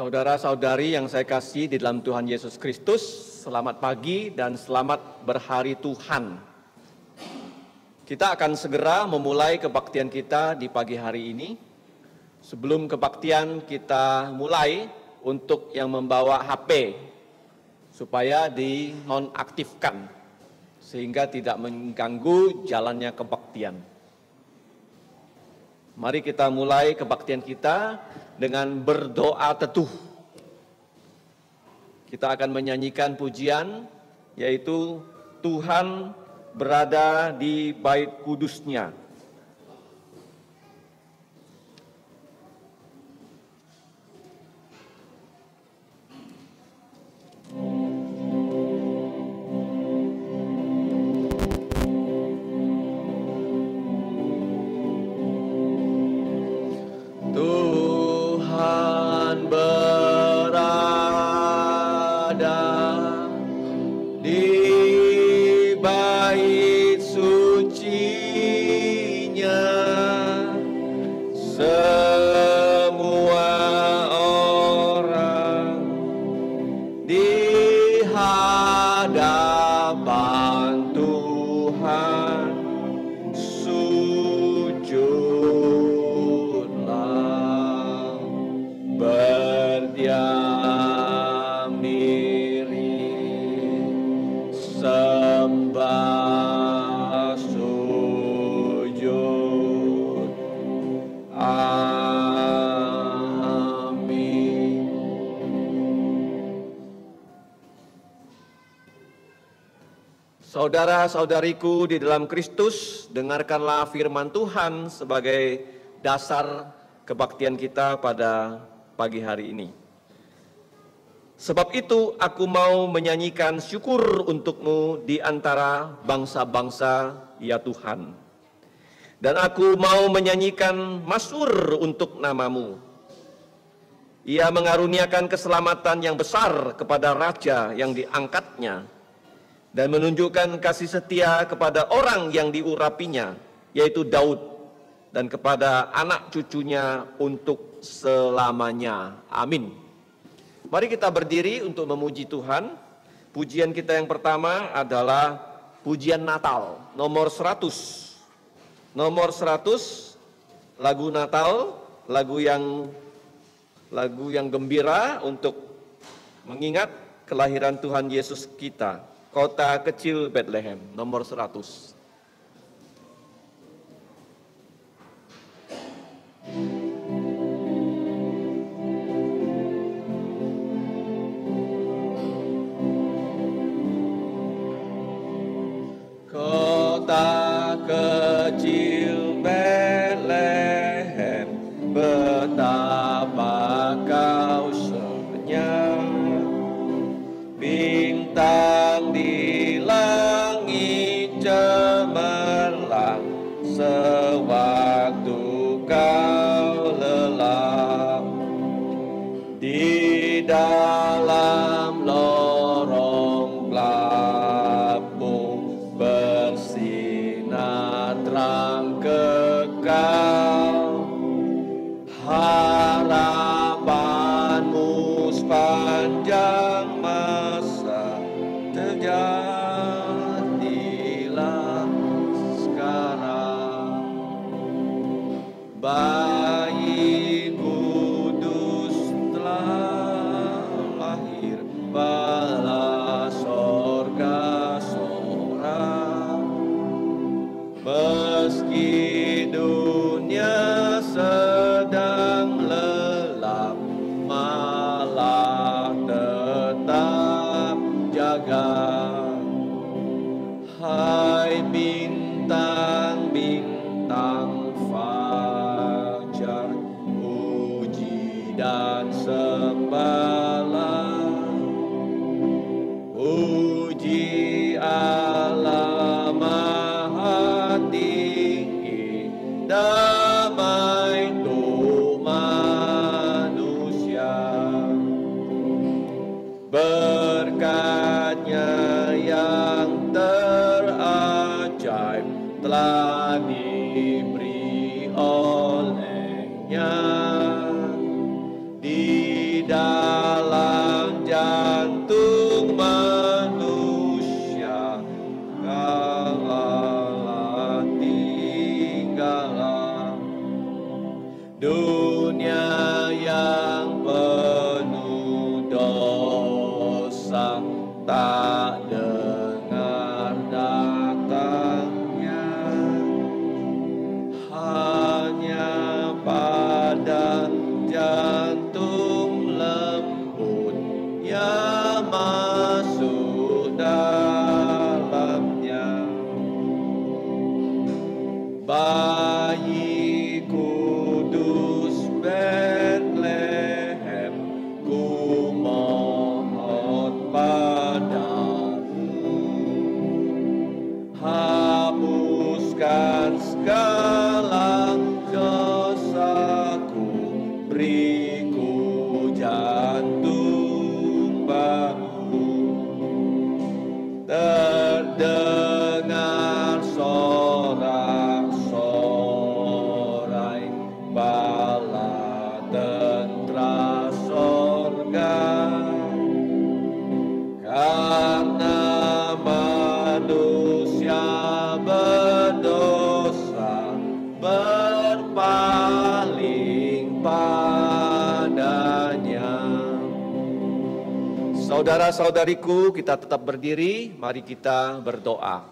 Saudara-saudari yang saya kasih di dalam Tuhan Yesus Kristus, selamat pagi dan selamat berhari Tuhan. Kita akan segera memulai kebaktian kita di pagi hari ini. Sebelum kebaktian kita mulai untuk yang membawa HP supaya dinonaktifkan sehingga tidak mengganggu jalannya kebaktian. Mari kita mulai kebaktian kita dengan berdoa teduh. Kita akan menyanyikan pujian yaitu Tuhan berada di bait kudusnya. saudariku di dalam Kristus, dengarkanlah firman Tuhan sebagai dasar kebaktian kita pada pagi hari ini. Sebab itu aku mau menyanyikan syukur untukmu di antara bangsa-bangsa ya Tuhan. Dan aku mau menyanyikan masur untuk namamu. Ia mengaruniakan keselamatan yang besar kepada raja yang diangkatnya dan menunjukkan kasih setia kepada orang yang diurapinya, yaitu Daud, dan kepada anak cucunya untuk selamanya. Amin. Mari kita berdiri untuk memuji Tuhan. Pujian kita yang pertama adalah pujian Natal, nomor 100. Nomor 100 lagu Natal, lagu yang lagu yang gembira untuk mengingat kelahiran Tuhan Yesus kita kota kecil Bethlehem nomor 100. Saudara-saudariku, kita tetap berdiri, mari kita berdoa.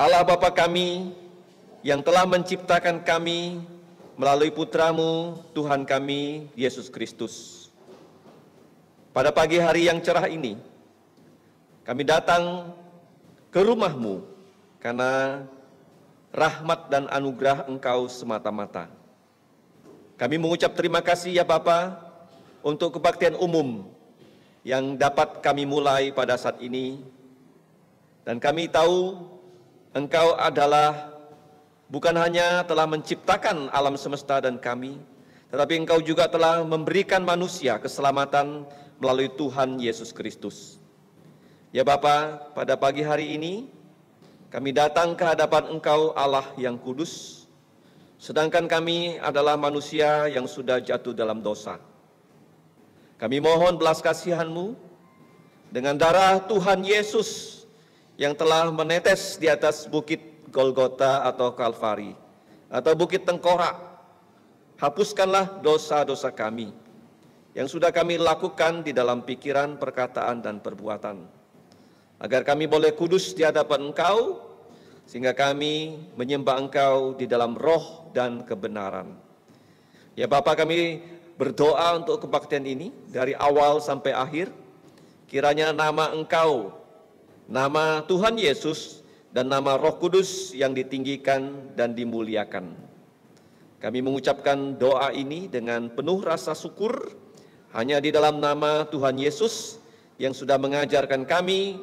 Allah Bapa kami yang telah menciptakan kami melalui putramu Tuhan kami Yesus Kristus. Pada pagi hari yang cerah ini, kami datang ke rumahmu karena rahmat dan anugerah engkau semata-mata. Kami mengucap terima kasih ya Bapa untuk kebaktian umum yang dapat kami mulai pada saat ini. Dan kami tahu Engkau adalah bukan hanya telah menciptakan alam semesta dan kami, tetapi Engkau juga telah memberikan manusia keselamatan melalui Tuhan Yesus Kristus. Ya Bapa, pada pagi hari ini kami datang ke hadapan Engkau Allah yang kudus, Sedangkan kami adalah manusia yang sudah jatuh dalam dosa. Kami mohon belas kasihan-Mu dengan darah Tuhan Yesus yang telah menetes di atas bukit Golgota atau Kalvari atau bukit tengkorak. Hapuskanlah dosa-dosa kami yang sudah kami lakukan di dalam pikiran, perkataan, dan perbuatan. Agar kami boleh kudus di hadapan Engkau, sehingga kami menyembah Engkau di dalam roh dan kebenaran. Ya Bapak kami berdoa untuk kebaktian ini dari awal sampai akhir. Kiranya nama Engkau, nama Tuhan Yesus dan nama Roh Kudus yang ditinggikan dan dimuliakan. Kami mengucapkan doa ini dengan penuh rasa syukur hanya di dalam nama Tuhan Yesus yang sudah mengajarkan kami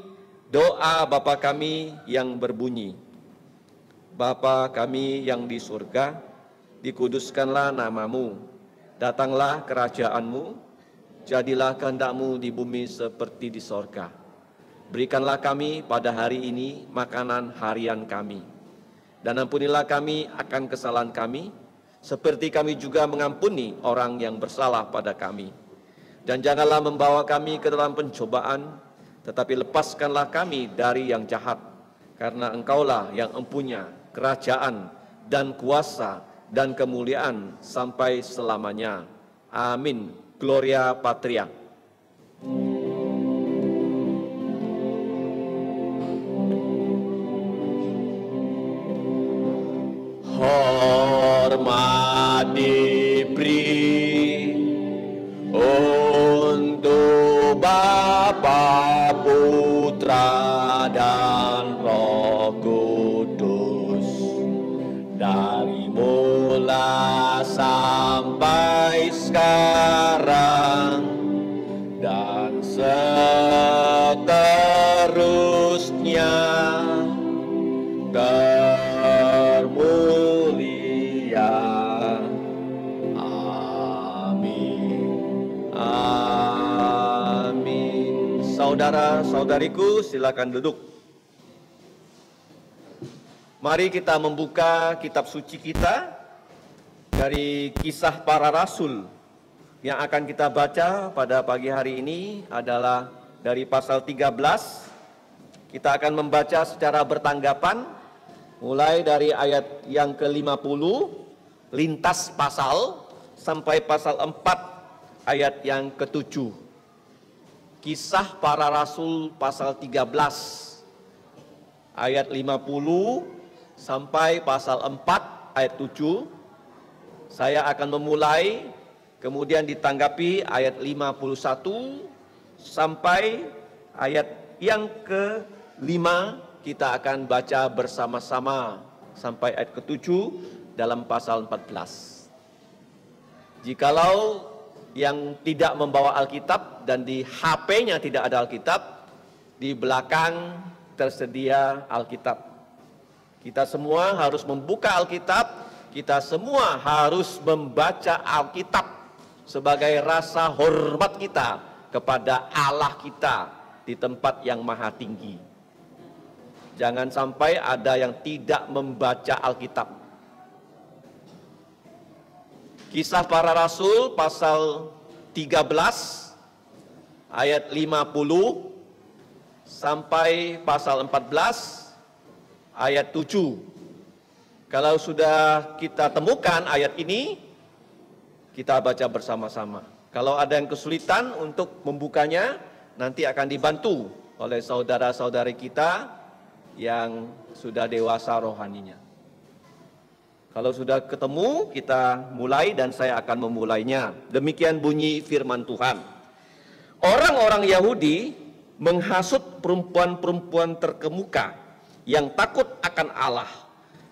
doa Bapa kami yang berbunyi. Bapa kami yang di surga, dikuduskanlah namamu, datanglah kerajaanmu, jadilah kehendakmu di bumi seperti di sorga. Berikanlah kami pada hari ini makanan harian kami, dan ampunilah kami akan kesalahan kami, seperti kami juga mengampuni orang yang bersalah pada kami. Dan janganlah membawa kami ke dalam pencobaan, tetapi lepaskanlah kami dari yang jahat, karena Engkaulah yang empunya kerajaan dan kuasa dan kemuliaan sampai selamanya. Amin. Gloria Patria. saudariku silakan duduk. Mari kita membuka kitab suci kita dari kisah para rasul yang akan kita baca pada pagi hari ini adalah dari pasal 13. Kita akan membaca secara bertanggapan mulai dari ayat yang ke-50 lintas pasal sampai pasal 4 ayat yang ke-7. Kisah para Rasul pasal 13 ayat 50 sampai pasal 4 ayat 7. Saya akan memulai kemudian ditanggapi ayat 51 sampai ayat yang ke-5 kita akan baca bersama-sama sampai ayat ke-7 dalam pasal 14. Jikalau yang tidak membawa Alkitab dan di HP-nya tidak ada Alkitab, di belakang tersedia Alkitab. Kita semua harus membuka Alkitab, kita semua harus membaca Alkitab sebagai rasa hormat kita kepada Allah kita di tempat yang maha tinggi. Jangan sampai ada yang tidak membaca Alkitab. Kisah para Rasul pasal 13 ayat 50 sampai pasal 14 ayat 7. Kalau sudah kita temukan ayat ini, kita baca bersama-sama. Kalau ada yang kesulitan untuk membukanya, nanti akan dibantu oleh saudara-saudari kita yang sudah dewasa rohaninya. Kalau sudah ketemu, kita mulai dan saya akan memulainya. Demikian bunyi firman Tuhan. Orang-orang Yahudi menghasut perempuan-perempuan terkemuka yang takut akan Allah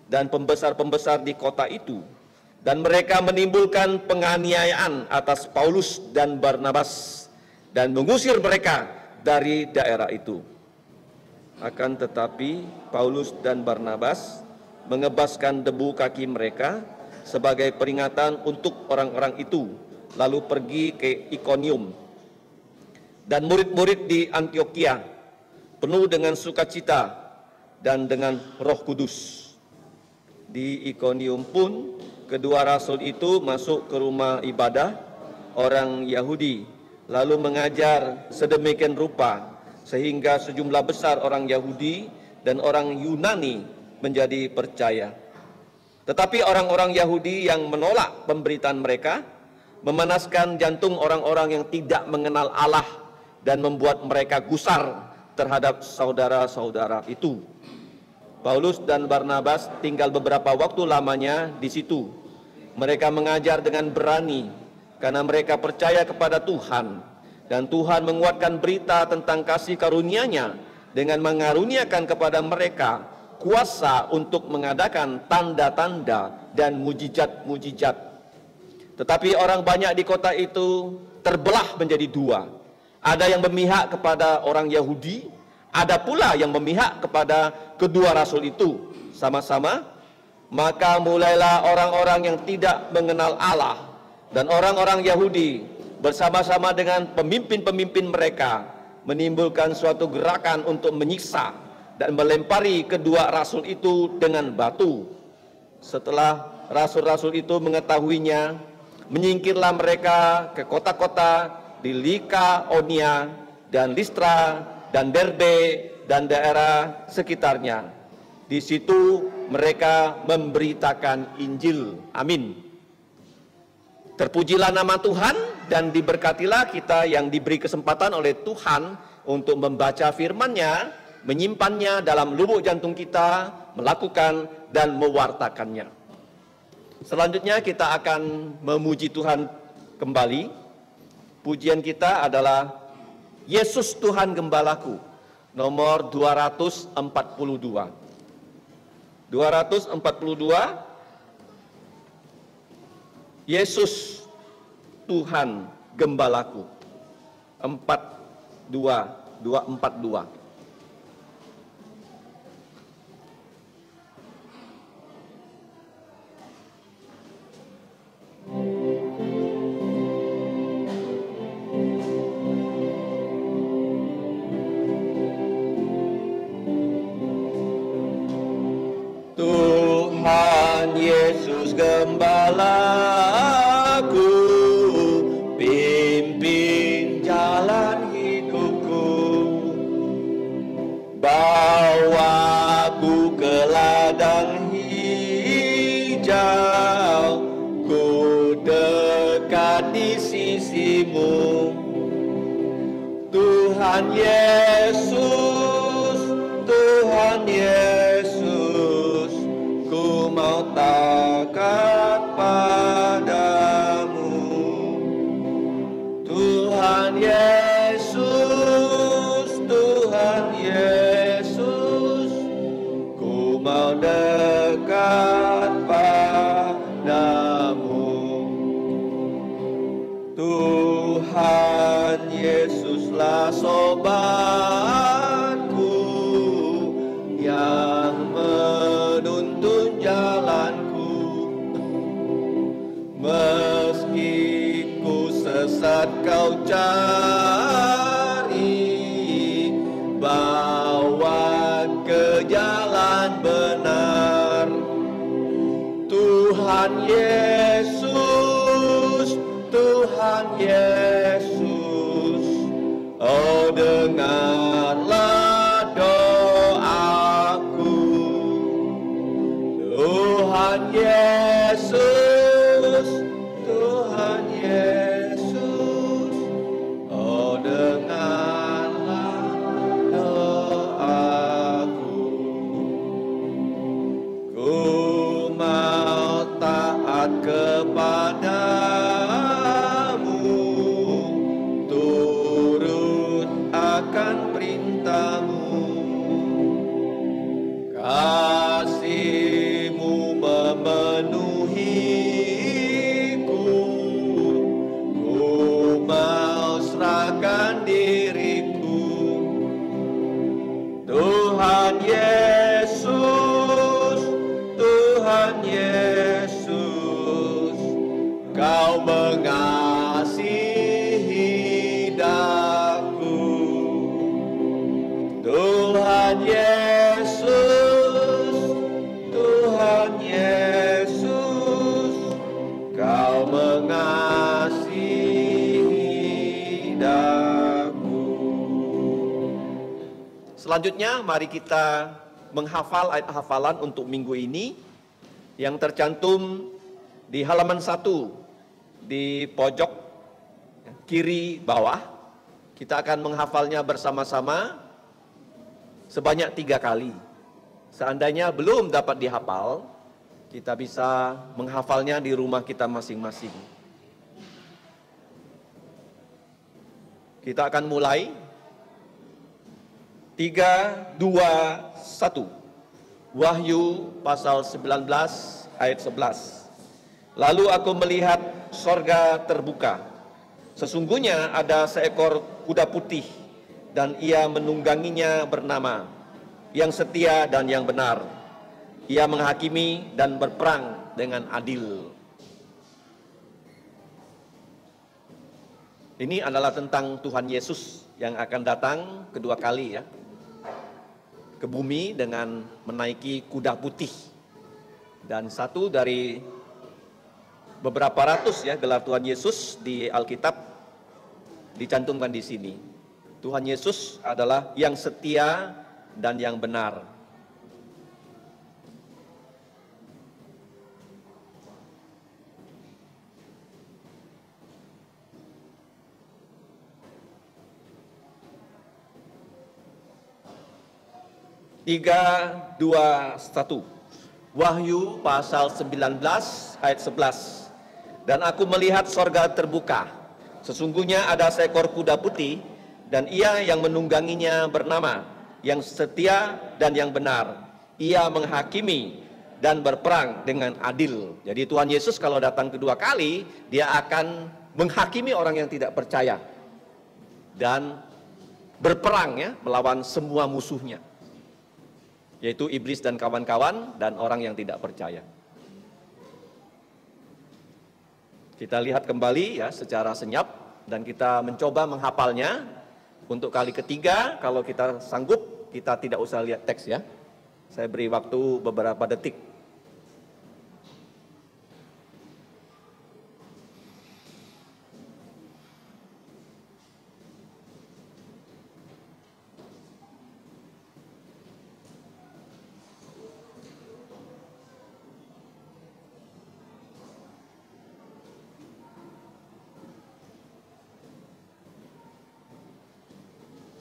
dan pembesar-pembesar di kota itu dan mereka menimbulkan penganiayaan atas Paulus dan Barnabas dan mengusir mereka dari daerah itu. Akan tetapi Paulus dan Barnabas mengebaskan debu kaki mereka sebagai peringatan untuk orang-orang itu, lalu pergi ke Iconium Dan murid-murid di Antioquia penuh dengan sukacita dan dengan roh kudus. Di Iconium pun kedua rasul itu masuk ke rumah ibadah orang Yahudi lalu mengajar sedemikian rupa sehingga sejumlah besar orang Yahudi dan orang Yunani menjadi percaya. Tetapi orang-orang Yahudi yang menolak pemberitaan mereka memanaskan jantung orang-orang yang tidak mengenal Allah dan membuat mereka gusar terhadap saudara-saudara itu. Paulus dan Barnabas tinggal beberapa waktu lamanya di situ. Mereka mengajar dengan berani karena mereka percaya kepada Tuhan dan Tuhan menguatkan berita tentang kasih karunia-Nya dengan mengaruniakan kepada mereka kuasa untuk mengadakan tanda-tanda dan mujizat-mujizat. Tetapi orang banyak di kota itu terbelah menjadi dua. Ada yang memihak kepada orang Yahudi, ada pula yang memihak kepada kedua rasul itu sama-sama. Maka mulailah orang-orang yang tidak mengenal Allah dan orang-orang Yahudi bersama-sama dengan pemimpin-pemimpin mereka menimbulkan suatu gerakan untuk menyiksa dan melempari kedua rasul itu dengan batu. Setelah rasul-rasul itu mengetahuinya, menyingkirlah mereka ke kota-kota di Lika, Likaonia dan Listra dan Derbe dan daerah sekitarnya. Di situ mereka memberitakan Injil. Amin. Terpujilah nama Tuhan dan diberkatilah kita yang diberi kesempatan oleh Tuhan untuk membaca firman-Nya menyimpannya dalam lubuk jantung kita, melakukan dan mewartakannya. Selanjutnya kita akan memuji Tuhan kembali. Pujian kita adalah Yesus Tuhan Gembalaku, nomor 242. 242 Yesus Tuhan Gembalaku 42 242. Thank you. Selanjutnya mari kita menghafal ayat hafalan untuk minggu ini yang tercantum di halaman 1 di pojok kiri bawah. Kita akan menghafalnya bersama-sama sebanyak tiga kali. Seandainya belum dapat dihafal, kita bisa menghafalnya di rumah kita masing-masing. Kita akan mulai 3, 2, 1. Wahyu pasal 19 ayat 11. Lalu aku melihat sorga terbuka. Sesungguhnya ada seekor kuda putih dan ia menungganginya bernama yang setia dan yang benar. Ia menghakimi dan berperang dengan adil. Ini adalah tentang Tuhan Yesus yang akan datang kedua kali ya ke bumi dengan menaiki kuda putih. Dan satu dari beberapa ratus ya gelar Tuhan Yesus di Alkitab dicantumkan di sini. Tuhan Yesus adalah yang setia dan yang benar. 3, 2, 1. Wahyu pasal 19 ayat 11. Dan aku melihat sorga terbuka. Sesungguhnya ada seekor kuda putih dan ia yang menungganginya bernama yang setia dan yang benar. Ia menghakimi dan berperang dengan adil. Jadi Tuhan Yesus kalau datang kedua kali, dia akan menghakimi orang yang tidak percaya dan berperang ya melawan semua musuhnya yaitu iblis dan kawan-kawan dan orang yang tidak percaya. Kita lihat kembali ya secara senyap dan kita mencoba menghafalnya untuk kali ketiga kalau kita sanggup kita tidak usah lihat teks ya. Saya beri waktu beberapa detik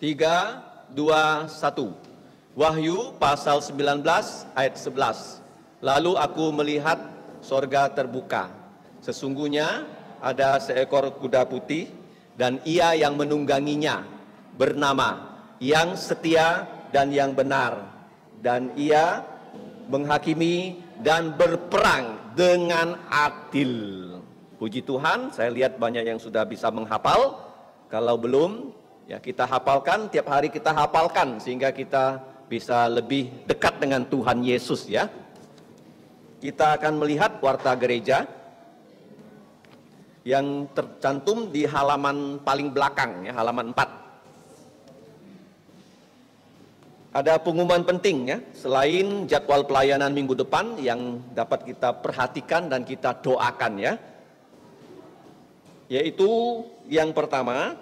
3, 2, 1. Wahyu pasal 19 ayat 11. Lalu aku melihat sorga terbuka. Sesungguhnya ada seekor kuda putih dan ia yang menungganginya bernama yang setia dan yang benar dan ia menghakimi dan berperang dengan adil. Puji Tuhan, saya lihat banyak yang sudah bisa menghafal. Kalau belum, Ya, kita hafalkan tiap hari kita hafalkan sehingga kita bisa lebih dekat dengan Tuhan Yesus ya. Kita akan melihat warta gereja yang tercantum di halaman paling belakang ya, halaman 4. Ada pengumuman penting ya, selain jadwal pelayanan minggu depan yang dapat kita perhatikan dan kita doakan ya. Yaitu yang pertama,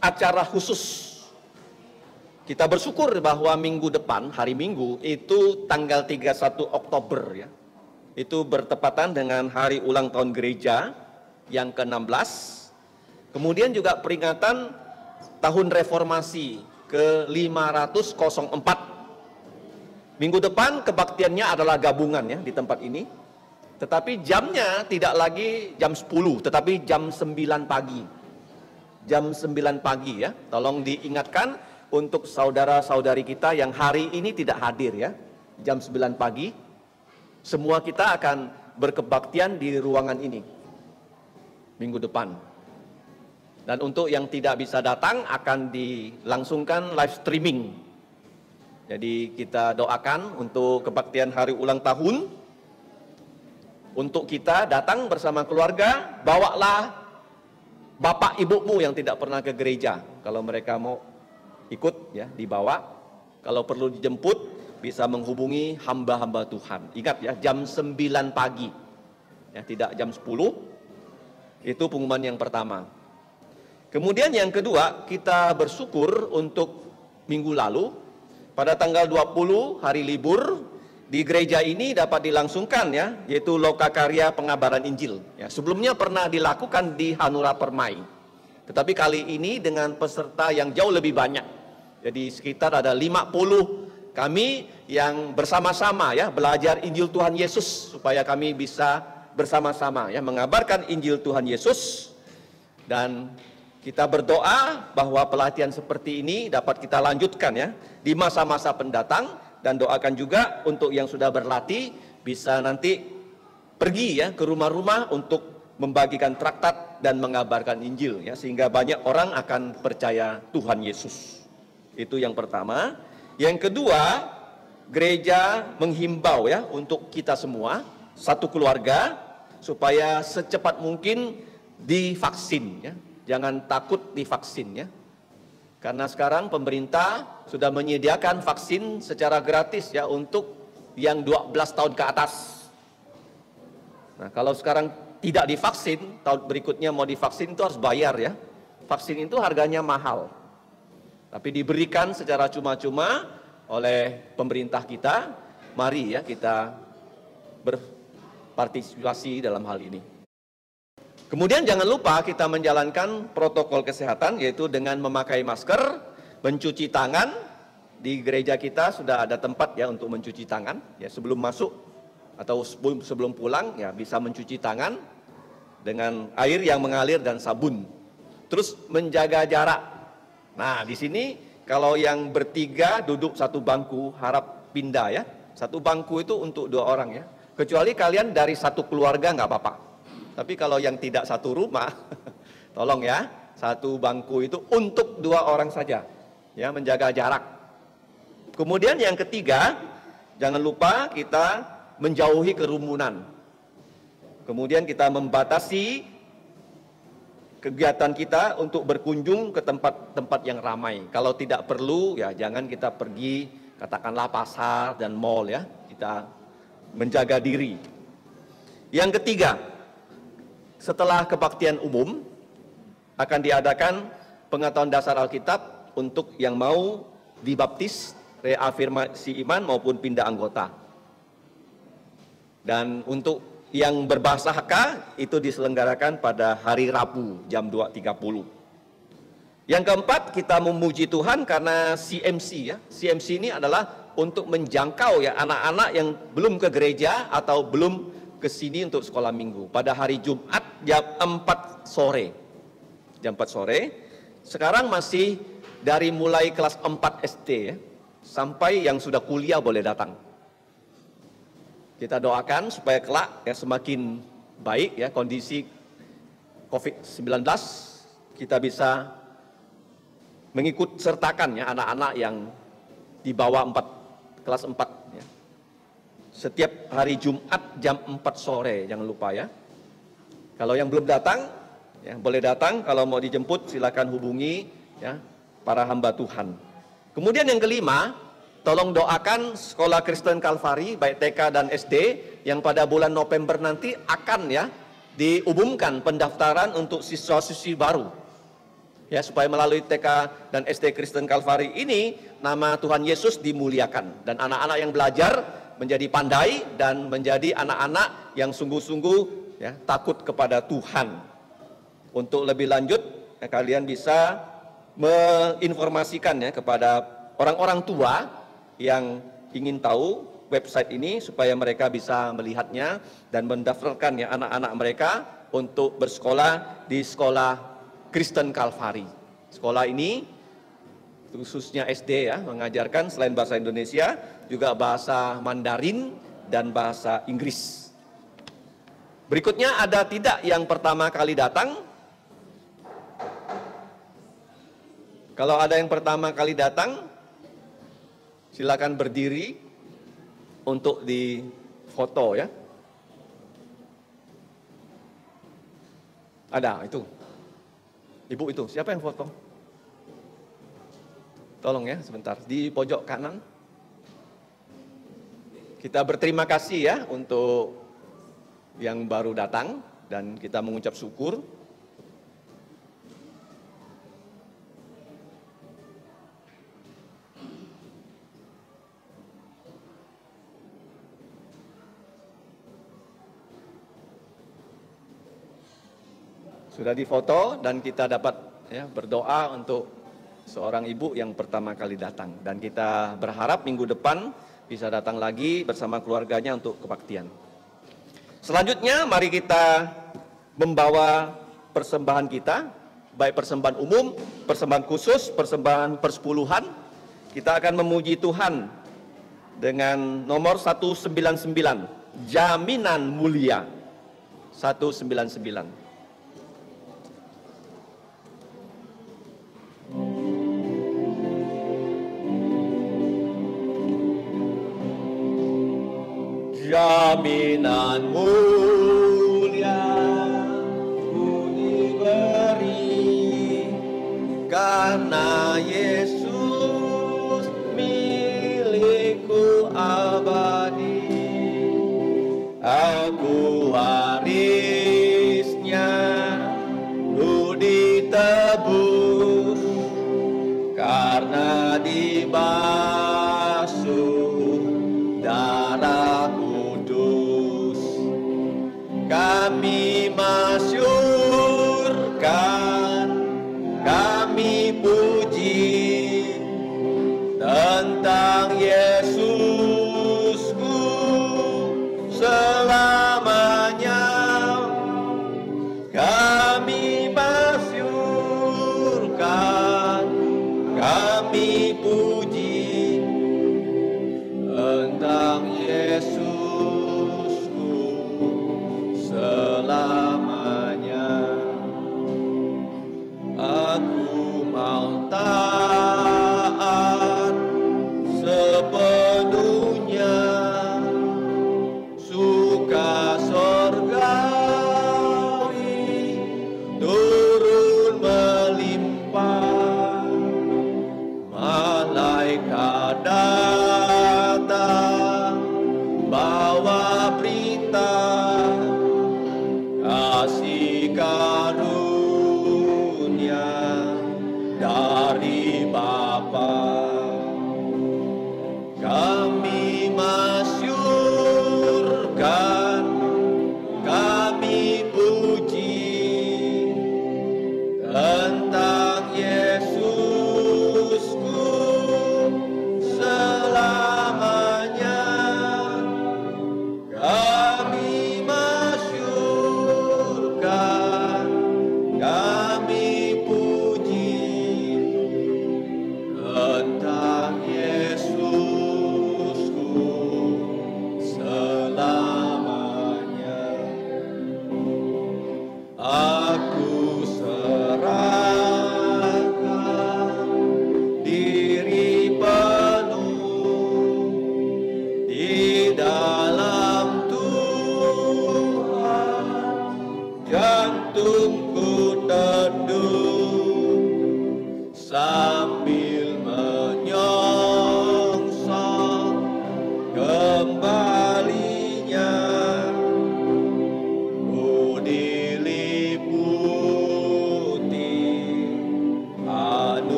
acara khusus. Kita bersyukur bahwa minggu depan, hari Minggu, itu tanggal 31 Oktober ya. Itu bertepatan dengan hari ulang tahun gereja yang ke-16. Kemudian juga peringatan tahun reformasi ke 504 Minggu depan kebaktiannya adalah gabungan ya di tempat ini. Tetapi jamnya tidak lagi jam 10, tetapi jam 9 pagi jam 9 pagi ya. Tolong diingatkan untuk saudara-saudari kita yang hari ini tidak hadir ya. Jam 9 pagi semua kita akan berkebaktian di ruangan ini minggu depan. Dan untuk yang tidak bisa datang akan dilangsungkan live streaming. Jadi kita doakan untuk kebaktian hari ulang tahun untuk kita datang bersama keluarga, bawalah bapak ibumu yang tidak pernah ke gereja. Kalau mereka mau ikut ya dibawa. Kalau perlu dijemput bisa menghubungi hamba-hamba Tuhan. Ingat ya jam 9 pagi. Ya tidak jam 10. Itu pengumuman yang pertama. Kemudian yang kedua, kita bersyukur untuk minggu lalu pada tanggal 20 hari libur di gereja ini dapat dilangsungkan ya, yaitu lokakarya pengabaran Injil. Ya, sebelumnya pernah dilakukan di Hanura Permai. Tetapi kali ini dengan peserta yang jauh lebih banyak. Jadi sekitar ada 50 kami yang bersama-sama ya belajar Injil Tuhan Yesus supaya kami bisa bersama-sama ya mengabarkan Injil Tuhan Yesus dan kita berdoa bahwa pelatihan seperti ini dapat kita lanjutkan ya di masa-masa pendatang dan doakan juga untuk yang sudah berlatih bisa nanti pergi ya ke rumah-rumah untuk membagikan traktat dan mengabarkan Injil ya sehingga banyak orang akan percaya Tuhan Yesus. Itu yang pertama. Yang kedua, gereja menghimbau ya untuk kita semua satu keluarga supaya secepat mungkin divaksin ya. Jangan takut divaksin ya. Karena sekarang pemerintah sudah menyediakan vaksin secara gratis ya untuk yang 12 tahun ke atas. Nah, kalau sekarang tidak divaksin, tahun berikutnya mau divaksin itu harus bayar ya. Vaksin itu harganya mahal. Tapi diberikan secara cuma-cuma oleh pemerintah kita. Mari ya kita berpartisipasi dalam hal ini. Kemudian jangan lupa kita menjalankan protokol kesehatan yaitu dengan memakai masker, mencuci tangan di gereja kita sudah ada tempat ya untuk mencuci tangan ya sebelum masuk atau sebelum pulang ya bisa mencuci tangan dengan air yang mengalir dan sabun. Terus menjaga jarak. Nah, di sini kalau yang bertiga duduk satu bangku harap pindah ya. Satu bangku itu untuk dua orang ya. Kecuali kalian dari satu keluarga nggak apa-apa. Tapi kalau yang tidak satu rumah, tolong ya, satu bangku itu untuk dua orang saja ya menjaga jarak. Kemudian yang ketiga, jangan lupa kita menjauhi kerumunan. Kemudian kita membatasi kegiatan kita untuk berkunjung ke tempat-tempat yang ramai. Kalau tidak perlu, ya jangan kita pergi katakanlah pasar dan mall ya. Kita menjaga diri. Yang ketiga, setelah kebaktian umum akan diadakan pengetahuan dasar Alkitab untuk yang mau dibaptis, reafirmasi iman maupun pindah anggota. Dan untuk yang berbahasa Haka itu diselenggarakan pada hari Rabu jam 2.30. Yang keempat kita memuji Tuhan karena CMC ya. CMC ini adalah untuk menjangkau ya anak-anak yang belum ke gereja atau belum ke sini untuk sekolah minggu pada hari Jumat jam 4 sore. Jam 4 sore. Sekarang masih dari mulai kelas 4 SD ya, sampai yang sudah kuliah boleh datang. Kita doakan supaya kelak ya semakin baik ya kondisi COVID-19 kita bisa mengikut sertakan ya anak-anak yang di bawah 4 kelas 4 ya. Setiap hari Jumat jam 4 sore jangan lupa ya. Kalau yang belum datang ya boleh datang kalau mau dijemput silakan hubungi ya para hamba Tuhan. Kemudian yang kelima, tolong doakan Sekolah Kristen Kalvari baik TK dan SD yang pada bulan November nanti akan ya diumumkan pendaftaran untuk siswa-siswi baru. Ya, supaya melalui TK dan SD Kristen Kalvari ini nama Tuhan Yesus dimuliakan dan anak-anak yang belajar menjadi pandai dan menjadi anak-anak yang sungguh-sungguh ya takut kepada Tuhan. Untuk lebih lanjut, ya, kalian bisa menginformasikan ya kepada orang-orang tua yang ingin tahu website ini supaya mereka bisa melihatnya dan mendaftarkan ya anak-anak mereka untuk bersekolah di sekolah Kristen Kalvari. Sekolah ini khususnya SD ya mengajarkan selain bahasa Indonesia juga bahasa Mandarin dan bahasa Inggris. Berikutnya ada tidak yang pertama kali datang Kalau ada yang pertama kali datang, silakan berdiri untuk di foto ya. Ada itu. Ibu itu, siapa yang foto? Tolong ya sebentar, di pojok kanan. Kita berterima kasih ya untuk yang baru datang dan kita mengucap syukur Sudah difoto dan kita dapat ya, berdoa untuk seorang ibu yang pertama kali datang. Dan kita berharap minggu depan bisa datang lagi bersama keluarganya untuk kebaktian. Selanjutnya mari kita membawa persembahan kita, baik persembahan umum, persembahan khusus, persembahan persepuluhan. Kita akan memuji Tuhan dengan nomor 199, jaminan mulia 199. jaminan mulia ku diberi karena Yesus milikku abadi aku warisnya lu ditebus karena dibayar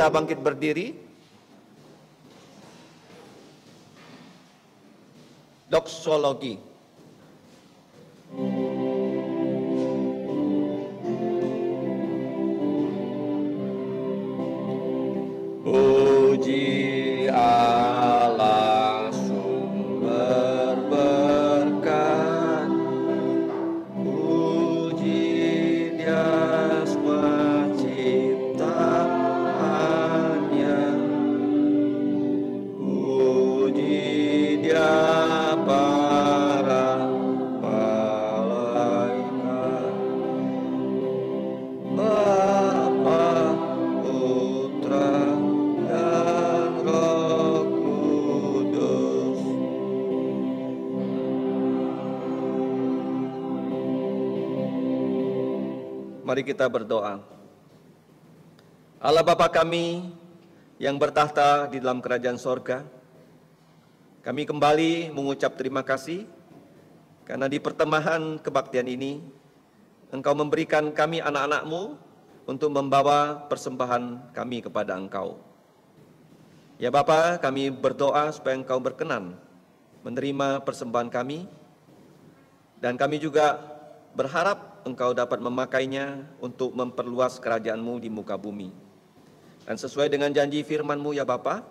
kita bangkit berdiri. Doksologi. Mari kita berdoa. Allah Bapa kami yang bertahta di dalam kerajaan sorga, kami kembali mengucap terima kasih karena di pertemahan kebaktian ini, Engkau memberikan kami anak-anakmu untuk membawa persembahan kami kepada Engkau. Ya Bapa, kami berdoa supaya Engkau berkenan menerima persembahan kami, dan kami juga berharap engkau dapat memakainya untuk memperluas kerajaanmu di muka bumi. Dan sesuai dengan janji firmanmu ya Bapa,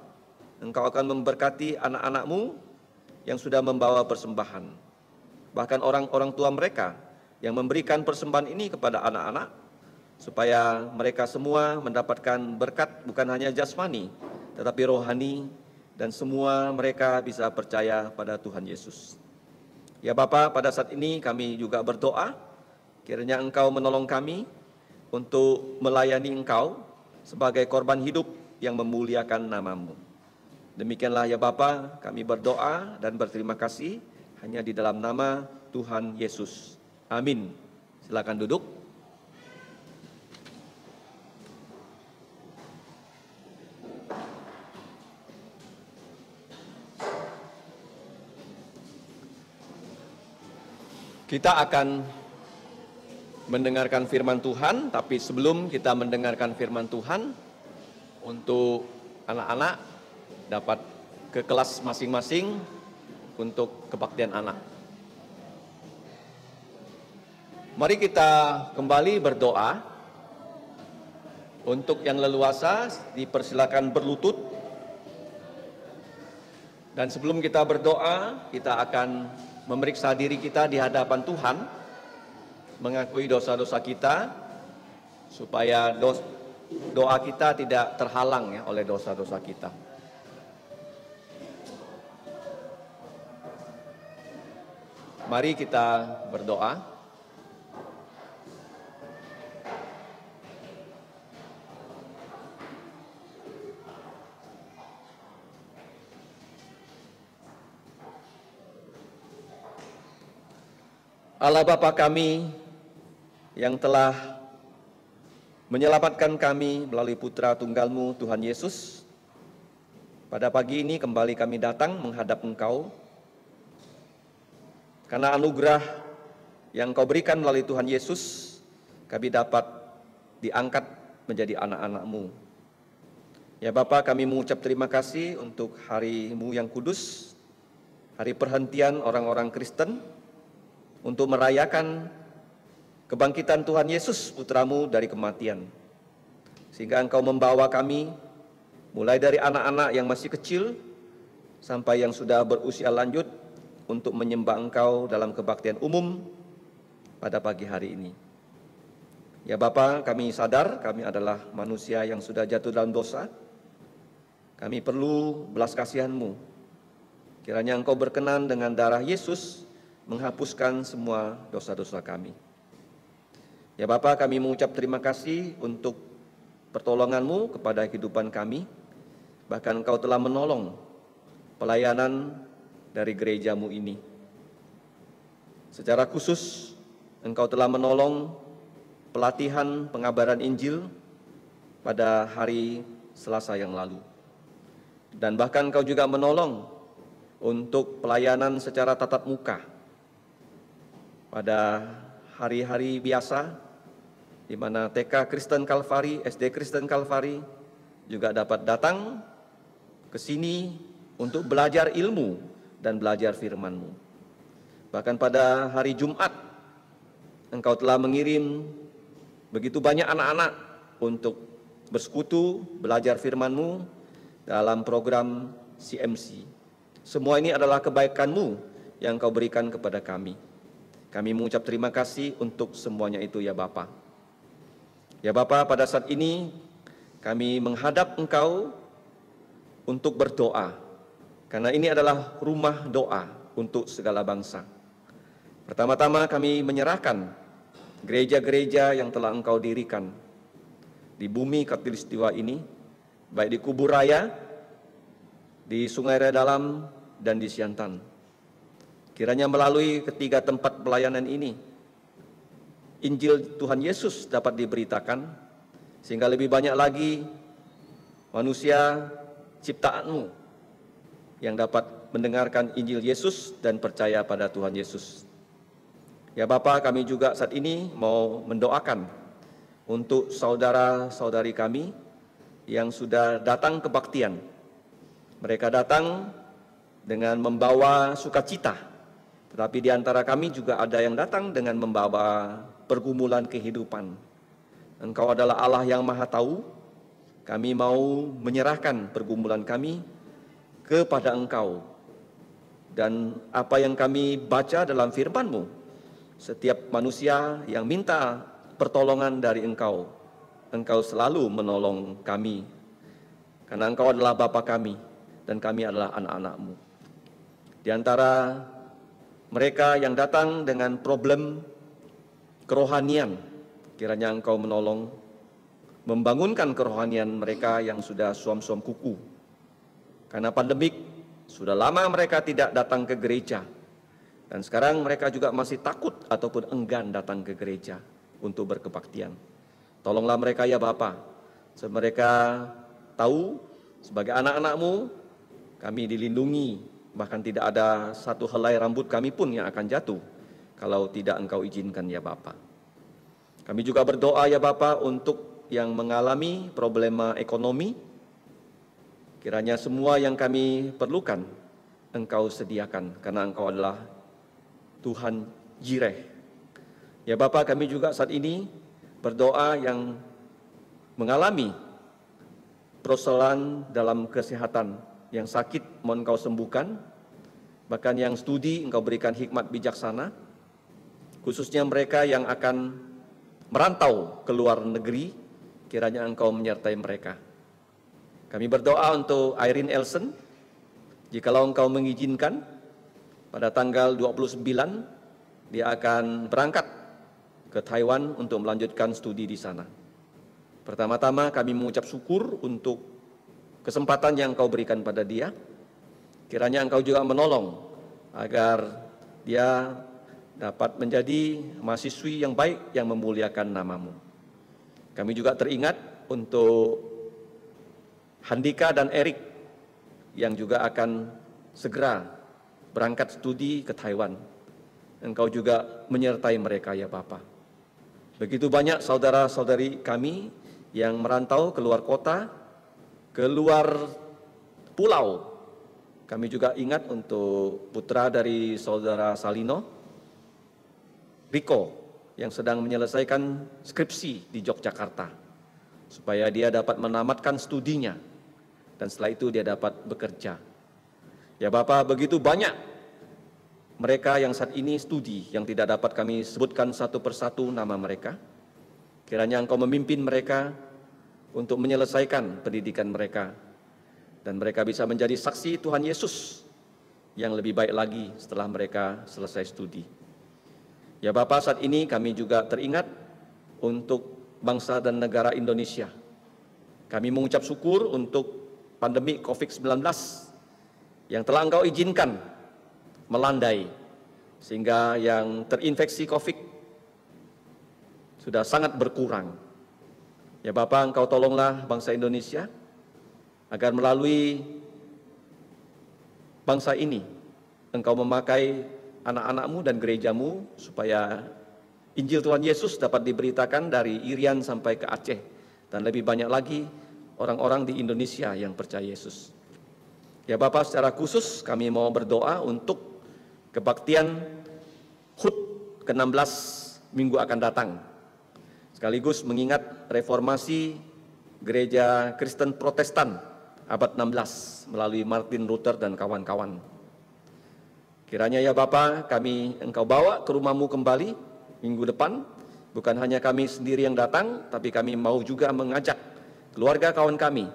engkau akan memberkati anak-anakmu yang sudah membawa persembahan. Bahkan orang-orang tua mereka yang memberikan persembahan ini kepada anak-anak supaya mereka semua mendapatkan berkat bukan hanya jasmani tetapi rohani dan semua mereka bisa percaya pada Tuhan Yesus. Ya Bapak, pada saat ini kami juga berdoa Kiranya Engkau menolong kami untuk melayani Engkau sebagai korban hidup yang memuliakan namamu. Demikianlah ya Bapa, kami berdoa dan berterima kasih hanya di dalam nama Tuhan Yesus. Amin. Silakan duduk. Kita akan mendengarkan firman Tuhan, tapi sebelum kita mendengarkan firman Tuhan, untuk anak-anak dapat ke kelas masing-masing untuk kebaktian anak. Mari kita kembali berdoa. Untuk yang leluasa dipersilakan berlutut. Dan sebelum kita berdoa, kita akan memeriksa diri kita di hadapan Tuhan mengakui dosa-dosa kita supaya dos, doa kita tidak terhalang ya oleh dosa-dosa kita. Mari kita berdoa. Allah Bapa kami yang telah menyelamatkan kami melalui putra tunggalmu Tuhan Yesus. Pada pagi ini kembali kami datang menghadap engkau. Karena anugerah yang kau berikan melalui Tuhan Yesus, kami dapat diangkat menjadi anak-anakmu. Ya Bapa, kami mengucap terima kasih untuk harimu yang kudus, hari perhentian orang-orang Kristen, untuk merayakan kebangkitan Tuhan Yesus putramu dari kematian. Sehingga engkau membawa kami mulai dari anak-anak yang masih kecil sampai yang sudah berusia lanjut untuk menyembah engkau dalam kebaktian umum pada pagi hari ini. Ya Bapa, kami sadar kami adalah manusia yang sudah jatuh dalam dosa. Kami perlu belas kasihanmu. Kiranya engkau berkenan dengan darah Yesus menghapuskan semua dosa-dosa kami. Ya Bapak kami mengucap terima kasih untuk pertolonganmu kepada kehidupan kami. Bahkan engkau telah menolong pelayanan dari gerejamu ini. Secara khusus engkau telah menolong pelatihan pengabaran Injil pada hari Selasa yang lalu. Dan bahkan Engkau juga menolong untuk pelayanan secara tatap muka pada hari-hari biasa di mana TK Kristen Kalvari, SD Kristen Kalvari juga dapat datang ke sini untuk belajar ilmu dan belajar firman-Mu. Bahkan pada hari Jumat, engkau telah mengirim begitu banyak anak-anak untuk bersekutu, belajar firman-Mu dalam program CMC. Semua ini adalah kebaikan-Mu yang kau berikan kepada kami. Kami mengucap terima kasih untuk semuanya itu ya Bapak. Ya Bapa, pada saat ini kami menghadap Engkau untuk berdoa. Karena ini adalah rumah doa untuk segala bangsa. Pertama-tama kami menyerahkan gereja-gereja yang telah Engkau dirikan di bumi Katulistiwa ini, baik di Kubur Raya, di Sungai Raya Dalam, dan di Siantan. Kiranya melalui ketiga tempat pelayanan ini, Injil Tuhan Yesus dapat diberitakan sehingga lebih banyak lagi manusia ciptaanmu yang dapat mendengarkan Injil Yesus dan percaya pada Tuhan Yesus. Ya Bapak kami juga saat ini mau mendoakan untuk saudara-saudari kami yang sudah datang kebaktian. Mereka datang dengan membawa sukacita. Tetapi di antara kami juga ada yang datang dengan membawa pergumulan kehidupan. Engkau adalah Allah yang maha tahu. Kami mau menyerahkan pergumulan kami kepada Engkau. Dan apa yang kami baca dalam firman-Mu, setiap manusia yang minta pertolongan dari Engkau, Engkau selalu menolong kami. Karena Engkau adalah Bapa kami dan kami adalah anak-anak-Mu. Di antara mereka yang datang dengan problem kerohanian. Kiranya engkau menolong membangunkan kerohanian mereka yang sudah suam-suam kuku. Karena pandemik, sudah lama mereka tidak datang ke gereja. Dan sekarang mereka juga masih takut ataupun enggan datang ke gereja untuk berkebaktian. Tolonglah mereka ya Bapa, mereka tahu sebagai anak-anakmu kami dilindungi, bahkan tidak ada satu helai rambut kami pun yang akan jatuh kalau tidak engkau izinkan ya Bapak. Kami juga berdoa ya Bapak untuk yang mengalami problema ekonomi, kiranya semua yang kami perlukan engkau sediakan karena engkau adalah Tuhan Jireh. Ya Bapak kami juga saat ini berdoa yang mengalami persoalan dalam kesehatan yang sakit mohon engkau sembuhkan bahkan yang studi engkau berikan hikmat bijaksana khususnya mereka yang akan merantau ke luar negeri, kiranya engkau menyertai mereka. Kami berdoa untuk Irene Elson, jikalau engkau mengizinkan, pada tanggal 29 dia akan berangkat ke Taiwan untuk melanjutkan studi di sana. Pertama-tama kami mengucap syukur untuk kesempatan yang engkau berikan pada dia. Kiranya engkau juga menolong agar dia dapat menjadi mahasiswi yang baik yang memuliakan namamu. Kami juga teringat untuk Handika dan Erik yang juga akan segera berangkat studi ke Taiwan. Engkau juga menyertai mereka ya Bapa. Begitu banyak saudara-saudari kami yang merantau keluar kota, keluar pulau. Kami juga ingat untuk putra dari saudara Salino, Riko yang sedang menyelesaikan skripsi di Yogyakarta supaya dia dapat menamatkan studinya dan setelah itu dia dapat bekerja. Ya Bapak, begitu banyak mereka yang saat ini studi yang tidak dapat kami sebutkan satu persatu nama mereka. Kiranya Engkau memimpin mereka untuk menyelesaikan pendidikan mereka dan mereka bisa menjadi saksi Tuhan Yesus yang lebih baik lagi setelah mereka selesai studi. Ya Bapak saat ini kami juga teringat untuk bangsa dan negara Indonesia. Kami mengucap syukur untuk pandemi COVID-19 yang telah engkau izinkan melandai sehingga yang terinfeksi COVID sudah sangat berkurang. Ya Bapak engkau tolonglah bangsa Indonesia agar melalui bangsa ini engkau memakai anak-anakmu dan gerejamu supaya Injil Tuhan Yesus dapat diberitakan dari Irian sampai ke Aceh dan lebih banyak lagi orang-orang di Indonesia yang percaya Yesus. Ya Bapak secara khusus kami mau berdoa untuk kebaktian HUT ke-16 minggu akan datang. Sekaligus mengingat reformasi gereja Kristen Protestan abad 16 melalui Martin Luther dan kawan-kawan. Kiranya ya Bapa, kami engkau bawa ke rumahmu kembali minggu depan. Bukan hanya kami sendiri yang datang, tapi kami mau juga mengajak keluarga kawan kami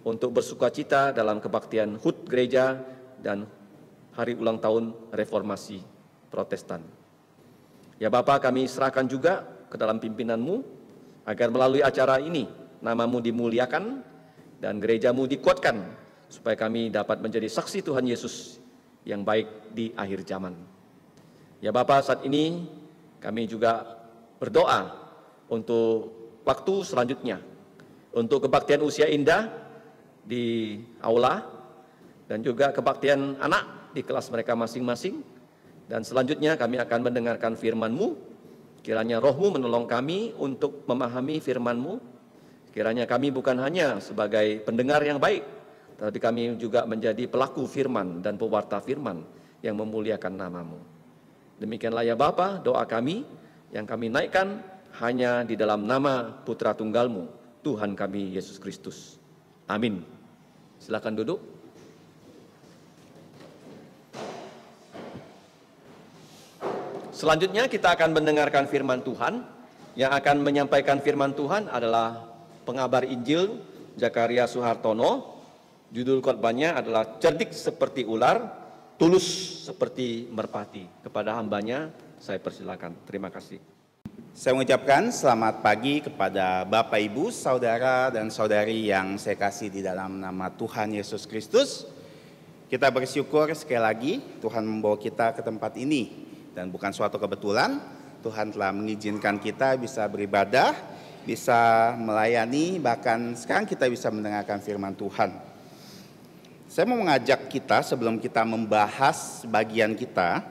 untuk bersuka cita dalam kebaktian HUT gereja dan hari ulang tahun reformasi protestan. Ya Bapak kami serahkan juga ke dalam pimpinanmu agar melalui acara ini namamu dimuliakan dan gerejamu dikuatkan supaya kami dapat menjadi saksi Tuhan Yesus yang baik di akhir zaman. Ya Bapak, saat ini kami juga berdoa untuk waktu selanjutnya untuk kebaktian usia indah di aula dan juga kebaktian anak di kelas mereka masing-masing dan selanjutnya kami akan mendengarkan firman-Mu kiranya rohmu menolong kami untuk memahami firman-Mu kiranya kami bukan hanya sebagai pendengar yang baik tapi kami juga menjadi pelaku firman dan pewarta firman yang memuliakan namamu. Demikianlah ya Bapa doa kami yang kami naikkan hanya di dalam nama Putra Tunggalmu, Tuhan kami Yesus Kristus. Amin. Silakan duduk. Selanjutnya kita akan mendengarkan firman Tuhan. Yang akan menyampaikan firman Tuhan adalah pengabar Injil Jakaria Suhartono Judul khotbahnya adalah cerdik seperti ular, tulus seperti merpati. Kepada hambanya saya persilakan. Terima kasih. Saya mengucapkan selamat pagi kepada Bapak Ibu, Saudara dan Saudari yang saya kasih di dalam nama Tuhan Yesus Kristus. Kita bersyukur sekali lagi Tuhan membawa kita ke tempat ini. Dan bukan suatu kebetulan Tuhan telah mengizinkan kita bisa beribadah, bisa melayani, bahkan sekarang kita bisa mendengarkan firman Tuhan. Saya mau mengajak kita sebelum kita membahas bagian kita,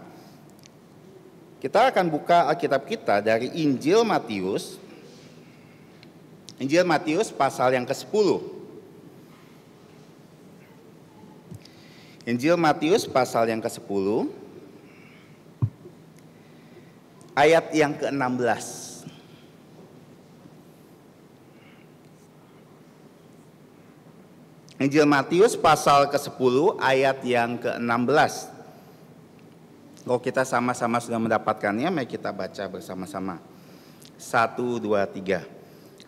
kita akan buka Alkitab kita dari Injil Matius. Injil Matius pasal yang ke-10. Injil Matius pasal yang ke-10 ayat yang ke-16. Injil Matius pasal ke-10 ayat yang ke-16. Kalau kita sama-sama sudah mendapatkannya, mari kita baca bersama-sama. Satu, dua, tiga.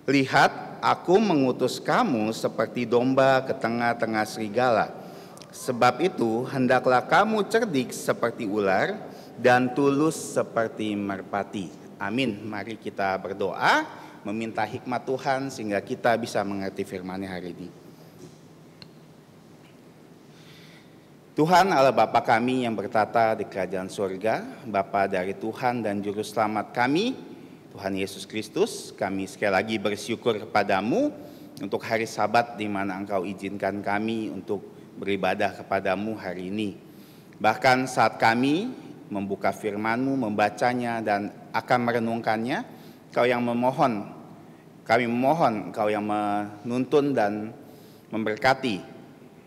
Lihat, aku mengutus kamu seperti domba ke tengah-tengah serigala. Sebab itu, hendaklah kamu cerdik seperti ular dan tulus seperti merpati. Amin. Mari kita berdoa, meminta hikmat Tuhan sehingga kita bisa mengerti firman-Nya hari ini. Tuhan Allah Bapa kami yang bertata di kerajaan surga, Bapa dari Tuhan dan Juru Selamat kami, Tuhan Yesus Kristus, kami sekali lagi bersyukur kepadamu untuk hari sabat di mana engkau izinkan kami untuk beribadah kepadamu hari ini. Bahkan saat kami membuka firmanmu, membacanya dan akan merenungkannya, kau yang memohon, kami memohon, kau yang menuntun dan memberkati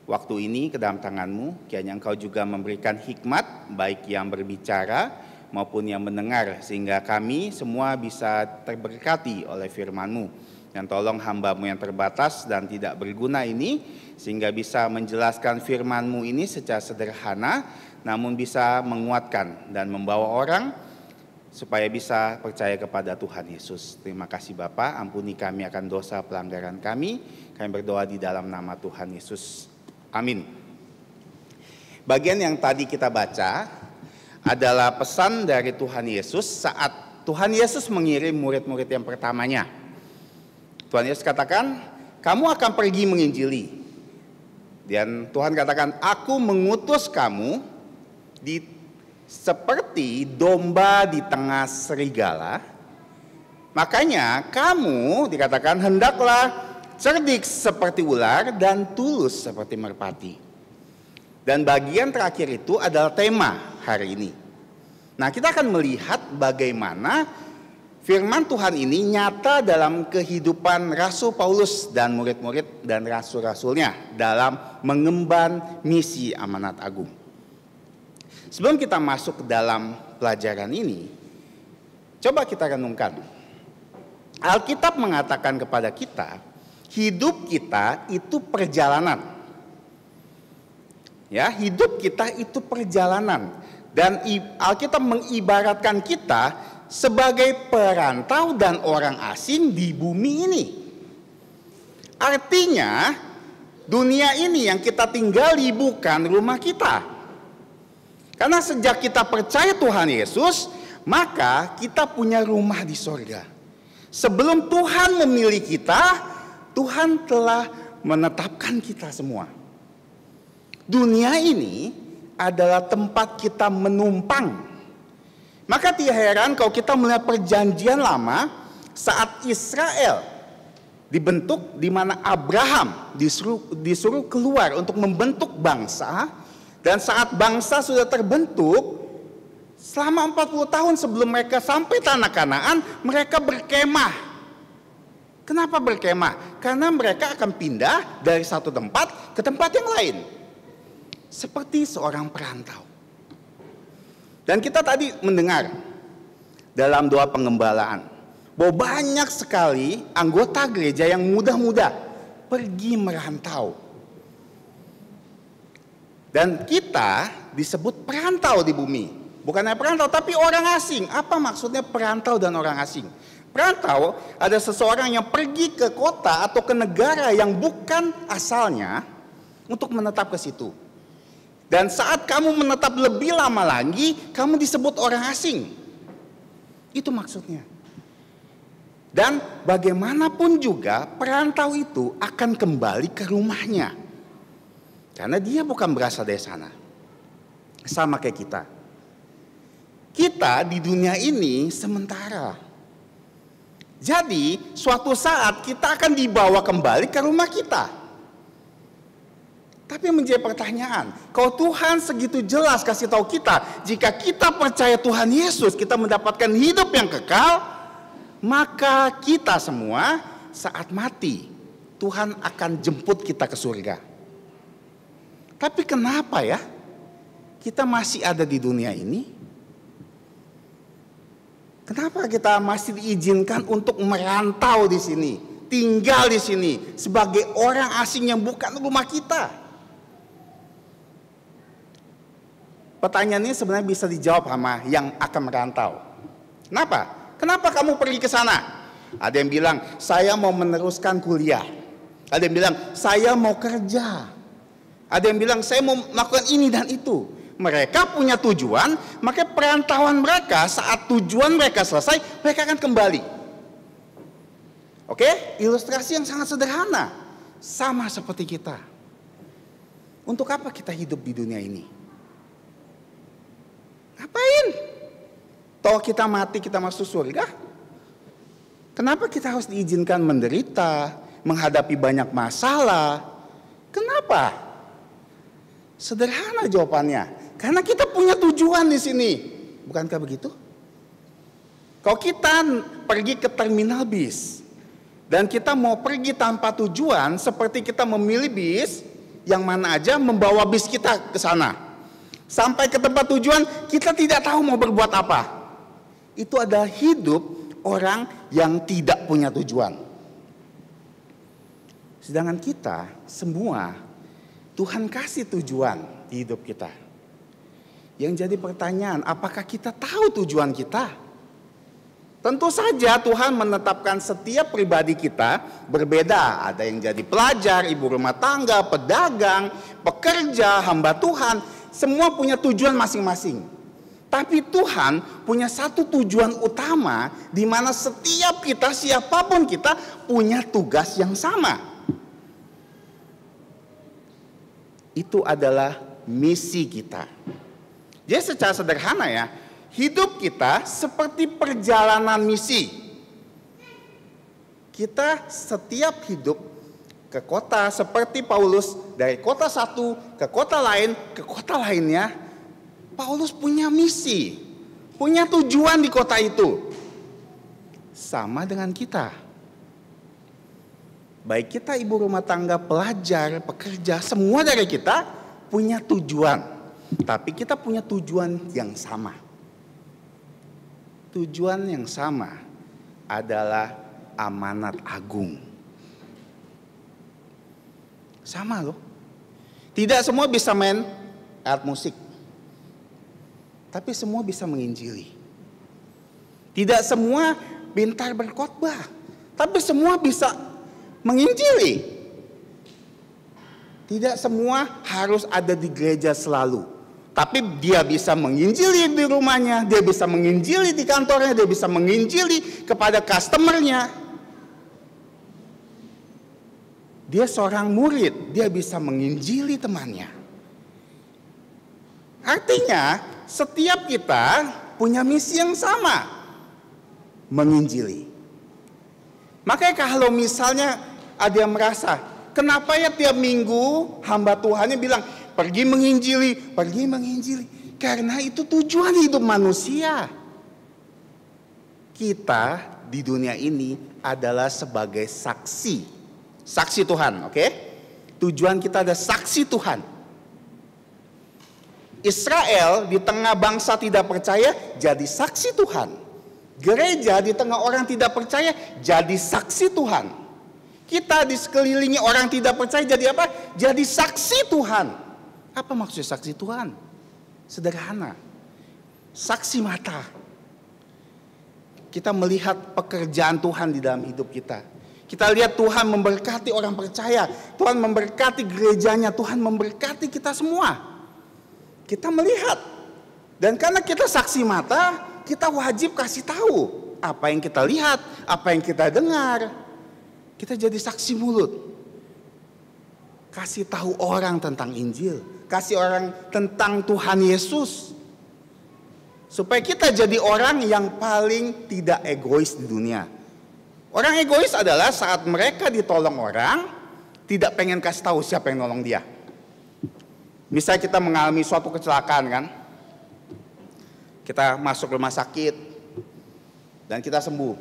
waktu ini ke dalam tanganmu, kiranya engkau juga memberikan hikmat baik yang berbicara maupun yang mendengar sehingga kami semua bisa terberkati oleh Firmanmu. mu Dan tolong hambamu yang terbatas dan tidak berguna ini sehingga bisa menjelaskan FirmanMu ini secara sederhana namun bisa menguatkan dan membawa orang supaya bisa percaya kepada Tuhan Yesus. Terima kasih Bapak, ampuni kami akan dosa pelanggaran kami. Kami berdoa di dalam nama Tuhan Yesus. Amin. Bagian yang tadi kita baca adalah pesan dari Tuhan Yesus saat Tuhan Yesus mengirim murid-murid yang pertamanya. Tuhan Yesus katakan, "Kamu akan pergi menginjili." Dan Tuhan katakan, "Aku mengutus kamu di seperti domba di tengah serigala." Makanya kamu dikatakan hendaklah cerdik seperti ular dan tulus seperti merpati. Dan bagian terakhir itu adalah tema hari ini. Nah, kita akan melihat bagaimana firman Tuhan ini nyata dalam kehidupan Rasul Paulus dan murid-murid dan rasul-rasulnya dalam mengemban misi amanat agung. Sebelum kita masuk ke dalam pelajaran ini, coba kita renungkan. Alkitab mengatakan kepada kita Hidup kita itu perjalanan. Ya, hidup kita itu perjalanan dan Alkitab mengibaratkan kita sebagai perantau dan orang asing di bumi ini. Artinya, dunia ini yang kita tinggali bukan rumah kita. Karena sejak kita percaya Tuhan Yesus, maka kita punya rumah di sorga. Sebelum Tuhan memilih kita, Tuhan telah menetapkan kita semua. Dunia ini adalah tempat kita menumpang. Maka tidak heran kalau kita melihat perjanjian lama saat Israel dibentuk di mana Abraham disuruh, disuruh keluar untuk membentuk bangsa dan saat bangsa sudah terbentuk selama 40 tahun sebelum mereka sampai tanah Kanaan mereka berkemah Kenapa berkemah? Karena mereka akan pindah dari satu tempat ke tempat yang lain. Seperti seorang perantau. Dan kita tadi mendengar dalam doa pengembalaan bahwa banyak sekali anggota gereja yang muda-muda pergi merantau. Dan kita disebut perantau di bumi. bukan hanya perantau tapi orang asing. Apa maksudnya perantau dan orang asing? Perantau ada seseorang yang pergi ke kota atau ke negara yang bukan asalnya untuk menetap ke situ. Dan saat kamu menetap lebih lama lagi, kamu disebut orang asing. Itu maksudnya. Dan bagaimanapun juga perantau itu akan kembali ke rumahnya. Karena dia bukan berasal dari sana. Sama kayak kita. Kita di dunia ini sementara. Jadi suatu saat kita akan dibawa kembali ke rumah kita. Tapi menjadi pertanyaan, kalau Tuhan segitu jelas kasih tahu kita, jika kita percaya Tuhan Yesus, kita mendapatkan hidup yang kekal, maka kita semua saat mati, Tuhan akan jemput kita ke surga. Tapi kenapa ya? Kita masih ada di dunia ini, Kenapa kita masih diizinkan untuk merantau di sini, tinggal di sini sebagai orang asing yang bukan rumah kita? Pertanyaan ini sebenarnya bisa dijawab sama yang akan merantau. Kenapa? Kenapa kamu pergi ke sana? Ada yang bilang, "Saya mau meneruskan kuliah." Ada yang bilang, "Saya mau kerja." Ada yang bilang, "Saya mau melakukan ini dan itu." Mereka punya tujuan, maka perantauan mereka saat tujuan mereka selesai, mereka akan kembali. Oke, ilustrasi yang sangat sederhana. Sama seperti kita. Untuk apa kita hidup di dunia ini? Ngapain? Toh kita mati, kita masuk surga. Kenapa kita harus diizinkan menderita, menghadapi banyak masalah? Kenapa? Sederhana jawabannya. Karena kita punya tujuan di sini. Bukankah begitu? Kalau kita pergi ke terminal bis dan kita mau pergi tanpa tujuan seperti kita memilih bis yang mana aja membawa bis kita ke sana. Sampai ke tempat tujuan kita tidak tahu mau berbuat apa. Itu adalah hidup orang yang tidak punya tujuan. Sedangkan kita semua Tuhan kasih tujuan di hidup kita. Yang jadi pertanyaan, apakah kita tahu tujuan kita? Tentu saja Tuhan menetapkan setiap pribadi kita berbeda. Ada yang jadi pelajar, ibu rumah tangga, pedagang, pekerja, hamba Tuhan. Semua punya tujuan masing-masing. Tapi Tuhan punya satu tujuan utama di mana setiap kita siapapun kita punya tugas yang sama. Itu adalah misi kita. Jadi secara sederhana ya, hidup kita seperti perjalanan misi. Kita setiap hidup ke kota seperti Paulus dari kota satu ke kota lain ke kota lainnya. Paulus punya misi, punya tujuan di kota itu. Sama dengan kita. Baik kita ibu rumah tangga, pelajar, pekerja, semua dari kita punya tujuan tapi kita punya tujuan yang sama. Tujuan yang sama adalah amanat agung. Sama loh. Tidak semua bisa main alat musik. Tapi semua bisa menginjili. Tidak semua pintar berkhotbah, tapi semua bisa menginjili. Tidak semua harus ada di gereja selalu. Tapi dia bisa menginjili di rumahnya, dia bisa menginjili di kantornya, dia bisa menginjili kepada customernya. Dia seorang murid, dia bisa menginjili temannya. Artinya, setiap kita punya misi yang sama, menginjili. Makanya kalau misalnya ada yang merasa, kenapa ya tiap minggu hamba Tuhannya bilang, pergi menginjili, pergi menginjili. Karena itu tujuan hidup manusia. Kita di dunia ini adalah sebagai saksi. Saksi Tuhan, oke? Okay? Tujuan kita adalah saksi Tuhan. Israel di tengah bangsa tidak percaya jadi saksi Tuhan. Gereja di tengah orang tidak percaya jadi saksi Tuhan. Kita di sekelilingi orang tidak percaya jadi apa? Jadi saksi Tuhan. Apa maksud saksi Tuhan? Sederhana. Saksi mata. Kita melihat pekerjaan Tuhan di dalam hidup kita. Kita lihat Tuhan memberkati orang percaya. Tuhan memberkati gerejanya. Tuhan memberkati kita semua. Kita melihat. Dan karena kita saksi mata, kita wajib kasih tahu apa yang kita lihat, apa yang kita dengar. Kita jadi saksi mulut. Kasih tahu orang tentang Injil kasih orang tentang Tuhan Yesus. Supaya kita jadi orang yang paling tidak egois di dunia. Orang egois adalah saat mereka ditolong orang, tidak pengen kasih tahu siapa yang nolong dia. Misalnya kita mengalami suatu kecelakaan kan, kita masuk rumah sakit dan kita sembuh.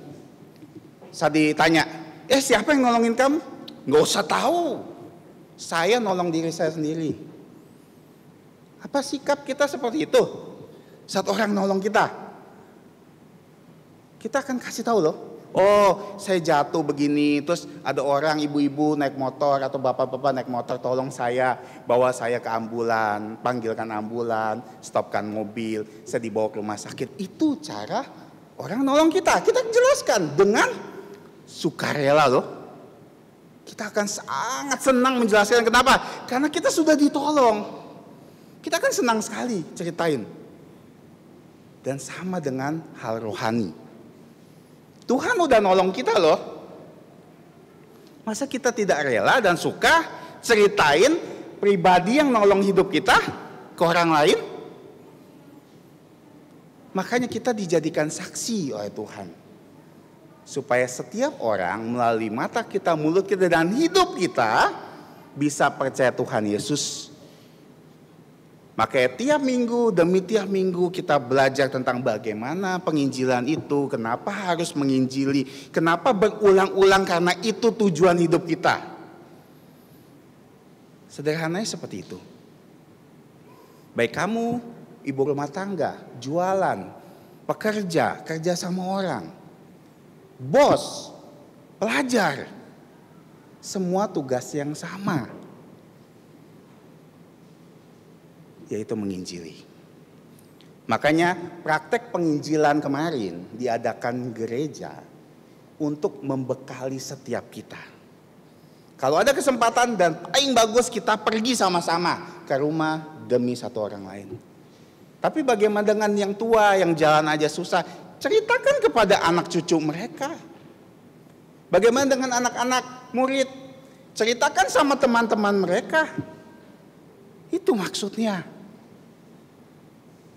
Saya ditanya, eh siapa yang nolongin kamu? Nggak usah tahu, saya nolong diri saya sendiri. Apa sikap kita seperti itu? Saat orang nolong kita, kita akan kasih tahu loh. Oh, saya jatuh begini, terus ada orang ibu-ibu naik motor atau bapak-bapak naik motor, tolong saya bawa saya ke ambulan, panggilkan ambulan, stopkan mobil, saya dibawa ke rumah sakit. Itu cara orang nolong kita. Kita jelaskan dengan sukarela loh. Kita akan sangat senang menjelaskan kenapa? Karena kita sudah ditolong. Kita kan senang sekali ceritain. Dan sama dengan hal rohani. Tuhan udah nolong kita loh. Masa kita tidak rela dan suka ceritain pribadi yang nolong hidup kita ke orang lain? Makanya kita dijadikan saksi oleh Tuhan. Supaya setiap orang melalui mata kita, mulut kita, dan hidup kita bisa percaya Tuhan Yesus Makanya tiap minggu demi tiap minggu kita belajar tentang bagaimana penginjilan itu, kenapa harus menginjili, kenapa berulang-ulang karena itu tujuan hidup kita. Sederhananya seperti itu. Baik kamu, ibu rumah tangga, jualan, pekerja, kerja sama orang, bos, pelajar, semua tugas yang sama. yaitu menginjili. Makanya praktek penginjilan kemarin diadakan gereja untuk membekali setiap kita. Kalau ada kesempatan dan paling bagus kita pergi sama-sama ke rumah demi satu orang lain. Tapi bagaimana dengan yang tua yang jalan aja susah? Ceritakan kepada anak cucu mereka. Bagaimana dengan anak-anak murid? Ceritakan sama teman-teman mereka. Itu maksudnya.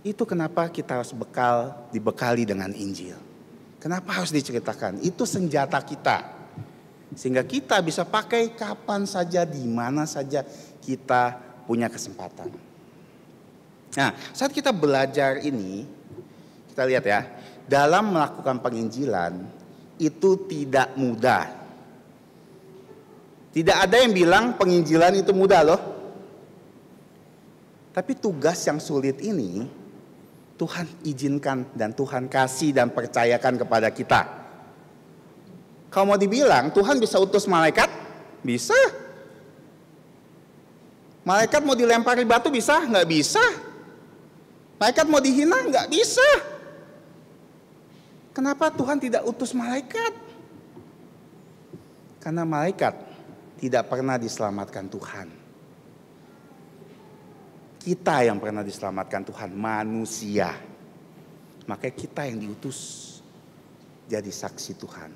Itu kenapa kita harus bekal, dibekali dengan Injil. Kenapa harus diceritakan? Itu senjata kita. Sehingga kita bisa pakai kapan saja, di mana saja kita punya kesempatan. Nah, saat kita belajar ini, kita lihat ya, dalam melakukan penginjilan itu tidak mudah. Tidak ada yang bilang penginjilan itu mudah loh. Tapi tugas yang sulit ini Tuhan izinkan dan Tuhan kasih dan percayakan kepada kita. Kalau mau dibilang Tuhan bisa utus malaikat? Bisa. Malaikat mau dilempari batu bisa? Nggak bisa. Malaikat mau dihina? Nggak bisa. Kenapa Tuhan tidak utus malaikat? Karena malaikat tidak pernah diselamatkan Tuhan. Kita yang pernah diselamatkan Tuhan, manusia. Makanya kita yang diutus jadi saksi Tuhan.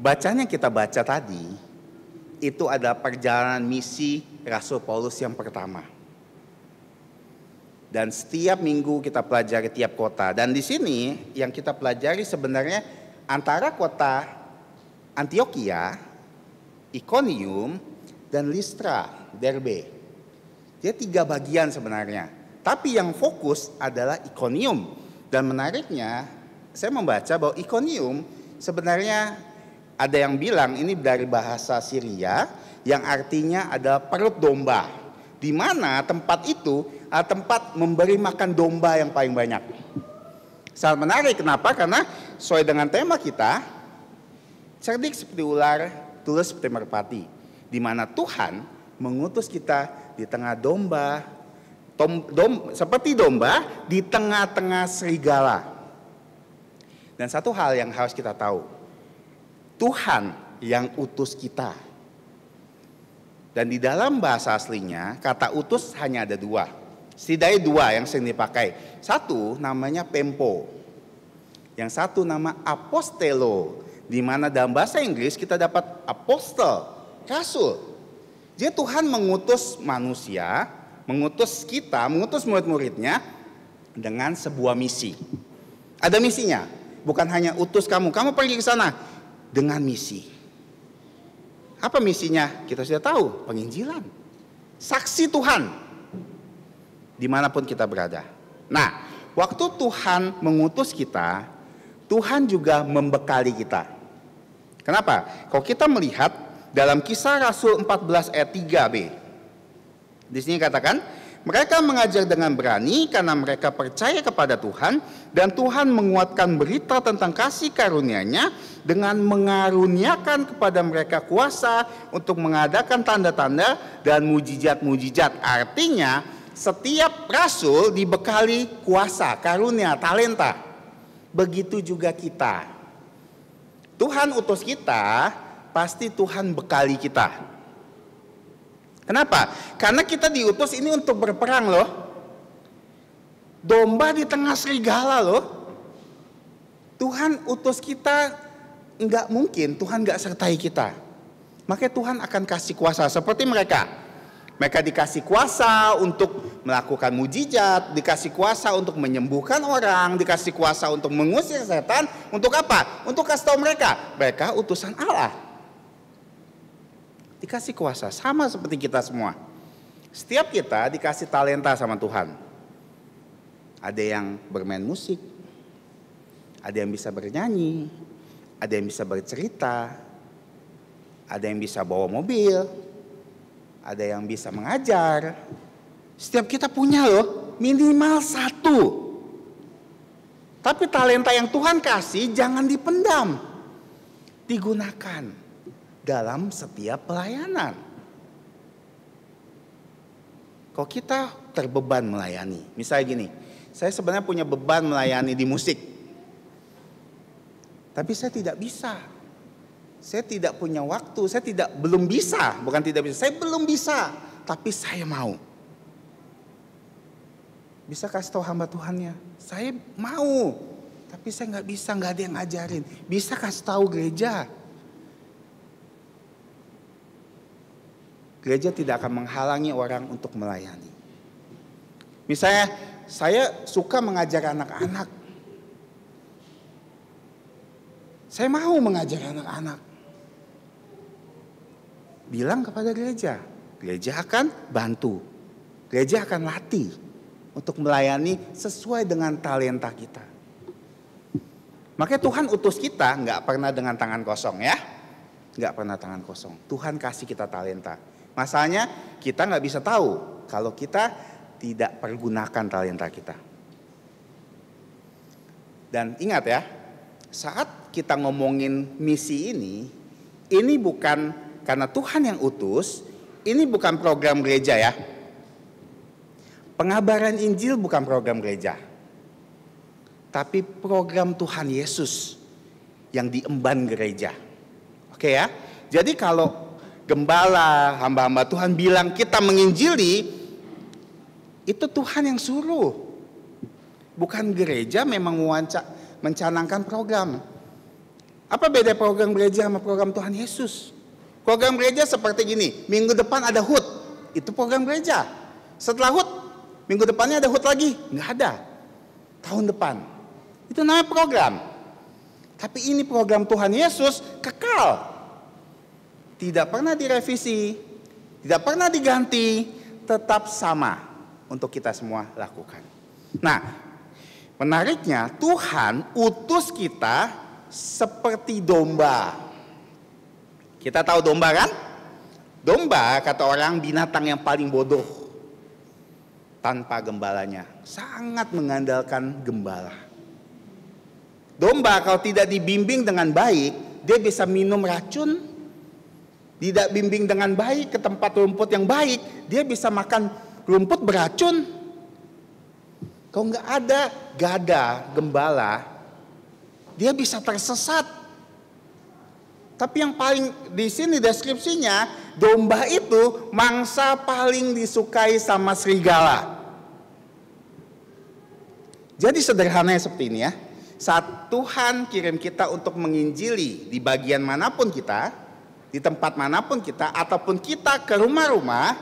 Bacanya kita baca tadi, itu adalah perjalanan misi Rasul Paulus yang pertama. Dan setiap minggu kita pelajari tiap kota. Dan di sini yang kita pelajari sebenarnya antara kota Antioquia, Iconium, dan Lystra, Derbe. Dia tiga bagian sebenarnya. Tapi yang fokus adalah ikonium. Dan menariknya, saya membaca bahwa ikonium sebenarnya ada yang bilang ini dari bahasa Syria yang artinya adalah perut domba. Di mana tempat itu ah, tempat memberi makan domba yang paling banyak. Sangat menarik, kenapa? Karena sesuai dengan tema kita, cerdik seperti ular, tulus seperti merpati. Di mana Tuhan mengutus kita di tengah domba, tom, dom, seperti domba di tengah-tengah serigala. Dan satu hal yang harus kita tahu, Tuhan yang utus kita. Dan di dalam bahasa aslinya, kata utus hanya ada dua. Setidaknya dua yang sering dipakai. Satu namanya pempo. Yang satu nama apostelo. Di mana dalam bahasa Inggris kita dapat apostel, rasul. Jadi Tuhan mengutus manusia, mengutus kita, mengutus murid-muridnya dengan sebuah misi. Ada misinya, bukan hanya utus kamu, kamu pergi ke sana dengan misi. Apa misinya? Kita sudah tahu, penginjilan. Saksi Tuhan, dimanapun kita berada. Nah, waktu Tuhan mengutus kita, Tuhan juga membekali kita. Kenapa? Kalau kita melihat dalam kisah Rasul 14 ayat 3b. Di sini katakan, mereka mengajar dengan berani karena mereka percaya kepada Tuhan dan Tuhan menguatkan berita tentang kasih karunia-Nya dengan mengaruniakan kepada mereka kuasa untuk mengadakan tanda-tanda dan mujizat-mujizat. Artinya, setiap rasul dibekali kuasa, karunia, talenta. Begitu juga kita. Tuhan utus kita pasti Tuhan bekali kita. Kenapa? Karena kita diutus ini untuk berperang loh. Domba di tengah serigala loh. Tuhan utus kita nggak mungkin Tuhan nggak sertai kita. Maka Tuhan akan kasih kuasa seperti mereka. Mereka dikasih kuasa untuk melakukan mujizat, dikasih kuasa untuk menyembuhkan orang, dikasih kuasa untuk mengusir setan. Untuk apa? Untuk kasih tahu mereka, mereka utusan Allah. Dikasih kuasa, sama seperti kita semua. Setiap kita dikasih talenta sama Tuhan. Ada yang bermain musik, ada yang bisa bernyanyi, ada yang bisa bercerita, ada yang bisa bawa mobil, ada yang bisa mengajar. Setiap kita punya loh minimal satu. Tapi talenta yang Tuhan kasih jangan dipendam. Digunakan dalam setiap pelayanan. Kalau kita terbeban melayani, misalnya gini, saya sebenarnya punya beban melayani di musik, tapi saya tidak bisa. Saya tidak punya waktu, saya tidak belum bisa, bukan tidak bisa, saya belum bisa, tapi saya mau. Bisa kasih tahu hamba Tuhannya, saya mau, tapi saya nggak bisa, nggak ada yang ngajarin. Bisa kasih tahu gereja, gereja tidak akan menghalangi orang untuk melayani. Misalnya, saya suka mengajar anak-anak. Saya mau mengajar anak-anak. Bilang kepada gereja, gereja akan bantu. Gereja akan latih untuk melayani sesuai dengan talenta kita. Makanya Tuhan utus kita nggak pernah dengan tangan kosong ya. Nggak pernah tangan kosong. Tuhan kasih kita talenta Masalahnya kita nggak bisa tahu kalau kita tidak pergunakan talenta kita. Dan ingat ya, saat kita ngomongin misi ini, ini bukan karena Tuhan yang utus, ini bukan program gereja ya. Pengabaran Injil bukan program gereja. Tapi program Tuhan Yesus yang diemban gereja. Oke ya. Jadi kalau gembala, hamba-hamba Tuhan bilang kita menginjili, itu Tuhan yang suruh. Bukan gereja memang mewanca, mencanangkan program. Apa beda program gereja sama program Tuhan Yesus? Program gereja seperti gini, minggu depan ada hut, itu program gereja. Setelah hut, minggu depannya ada hut lagi, nggak ada. Tahun depan, itu namanya program. Tapi ini program Tuhan Yesus kekal, tidak pernah direvisi, tidak pernah diganti, tetap sama untuk kita semua lakukan. Nah, menariknya Tuhan utus kita seperti domba. Kita tahu domba kan? Domba kata orang binatang yang paling bodoh tanpa gembalanya, sangat mengandalkan gembala. Domba kalau tidak dibimbing dengan baik, dia bisa minum racun tidak bimbing dengan baik ke tempat rumput yang baik, dia bisa makan rumput beracun. Kalau nggak ada gada, gembala, dia bisa tersesat. Tapi yang paling di sini deskripsinya, domba itu mangsa paling disukai sama serigala. Jadi sederhananya seperti ini ya. Saat Tuhan kirim kita untuk menginjili di bagian manapun kita, di tempat manapun kita ataupun kita ke rumah-rumah,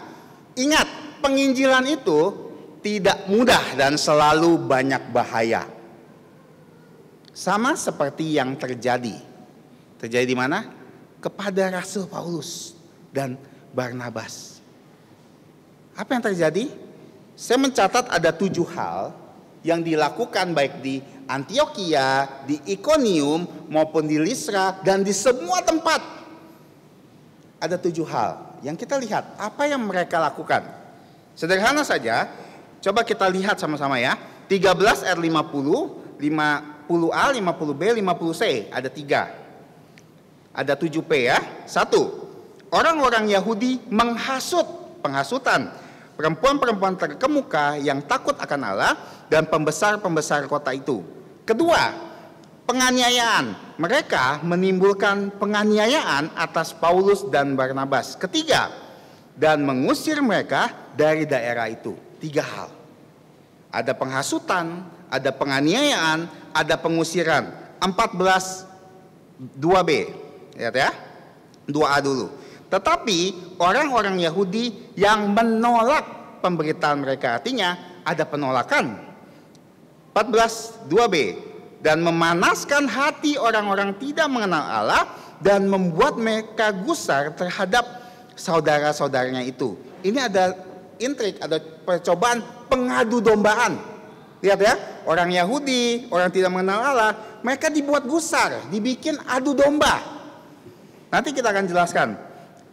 ingat penginjilan itu tidak mudah dan selalu banyak bahaya. Sama seperti yang terjadi. Terjadi di mana? Kepada Rasul Paulus dan Barnabas. Apa yang terjadi? Saya mencatat ada tujuh hal yang dilakukan baik di Antioquia, di Iconium maupun di Lisra dan di semua tempat ada tujuh hal yang kita lihat apa yang mereka lakukan. Sederhana saja, coba kita lihat sama-sama ya. 13 R50, 50A, 50B, 50C, ada tiga. Ada tujuh p ya. Satu, orang-orang Yahudi menghasut penghasutan perempuan-perempuan terkemuka yang takut akan Allah dan pembesar-pembesar kota itu. Kedua, penganiayaan. Mereka menimbulkan penganiayaan atas Paulus dan Barnabas. Ketiga, dan mengusir mereka dari daerah itu. Tiga hal. Ada penghasutan, ada penganiayaan, ada pengusiran. 14 2B. Lihat ya. 2A dulu. Tetapi orang-orang Yahudi yang menolak pemberitaan mereka artinya ada penolakan. 14 2B dan memanaskan hati orang-orang tidak mengenal Allah dan membuat mereka gusar terhadap saudara-saudaranya itu. Ini ada intrik, ada percobaan pengadu dombaan. Lihat ya, orang Yahudi, orang tidak mengenal Allah, mereka dibuat gusar, dibikin adu domba. Nanti kita akan jelaskan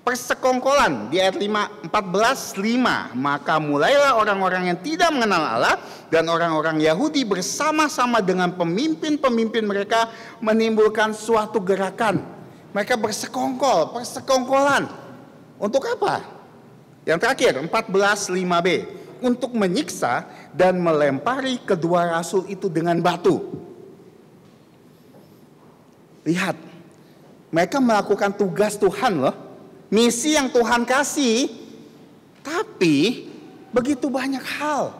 persekongkolan di ayat 5 14 5 maka mulailah orang-orang yang tidak mengenal Allah dan orang-orang Yahudi bersama-sama dengan pemimpin-pemimpin mereka menimbulkan suatu gerakan mereka bersekongkol persekongkolan untuk apa yang terakhir 14 5b untuk menyiksa dan melempari kedua rasul itu dengan batu lihat mereka melakukan tugas Tuhan loh misi yang Tuhan kasih, tapi begitu banyak hal.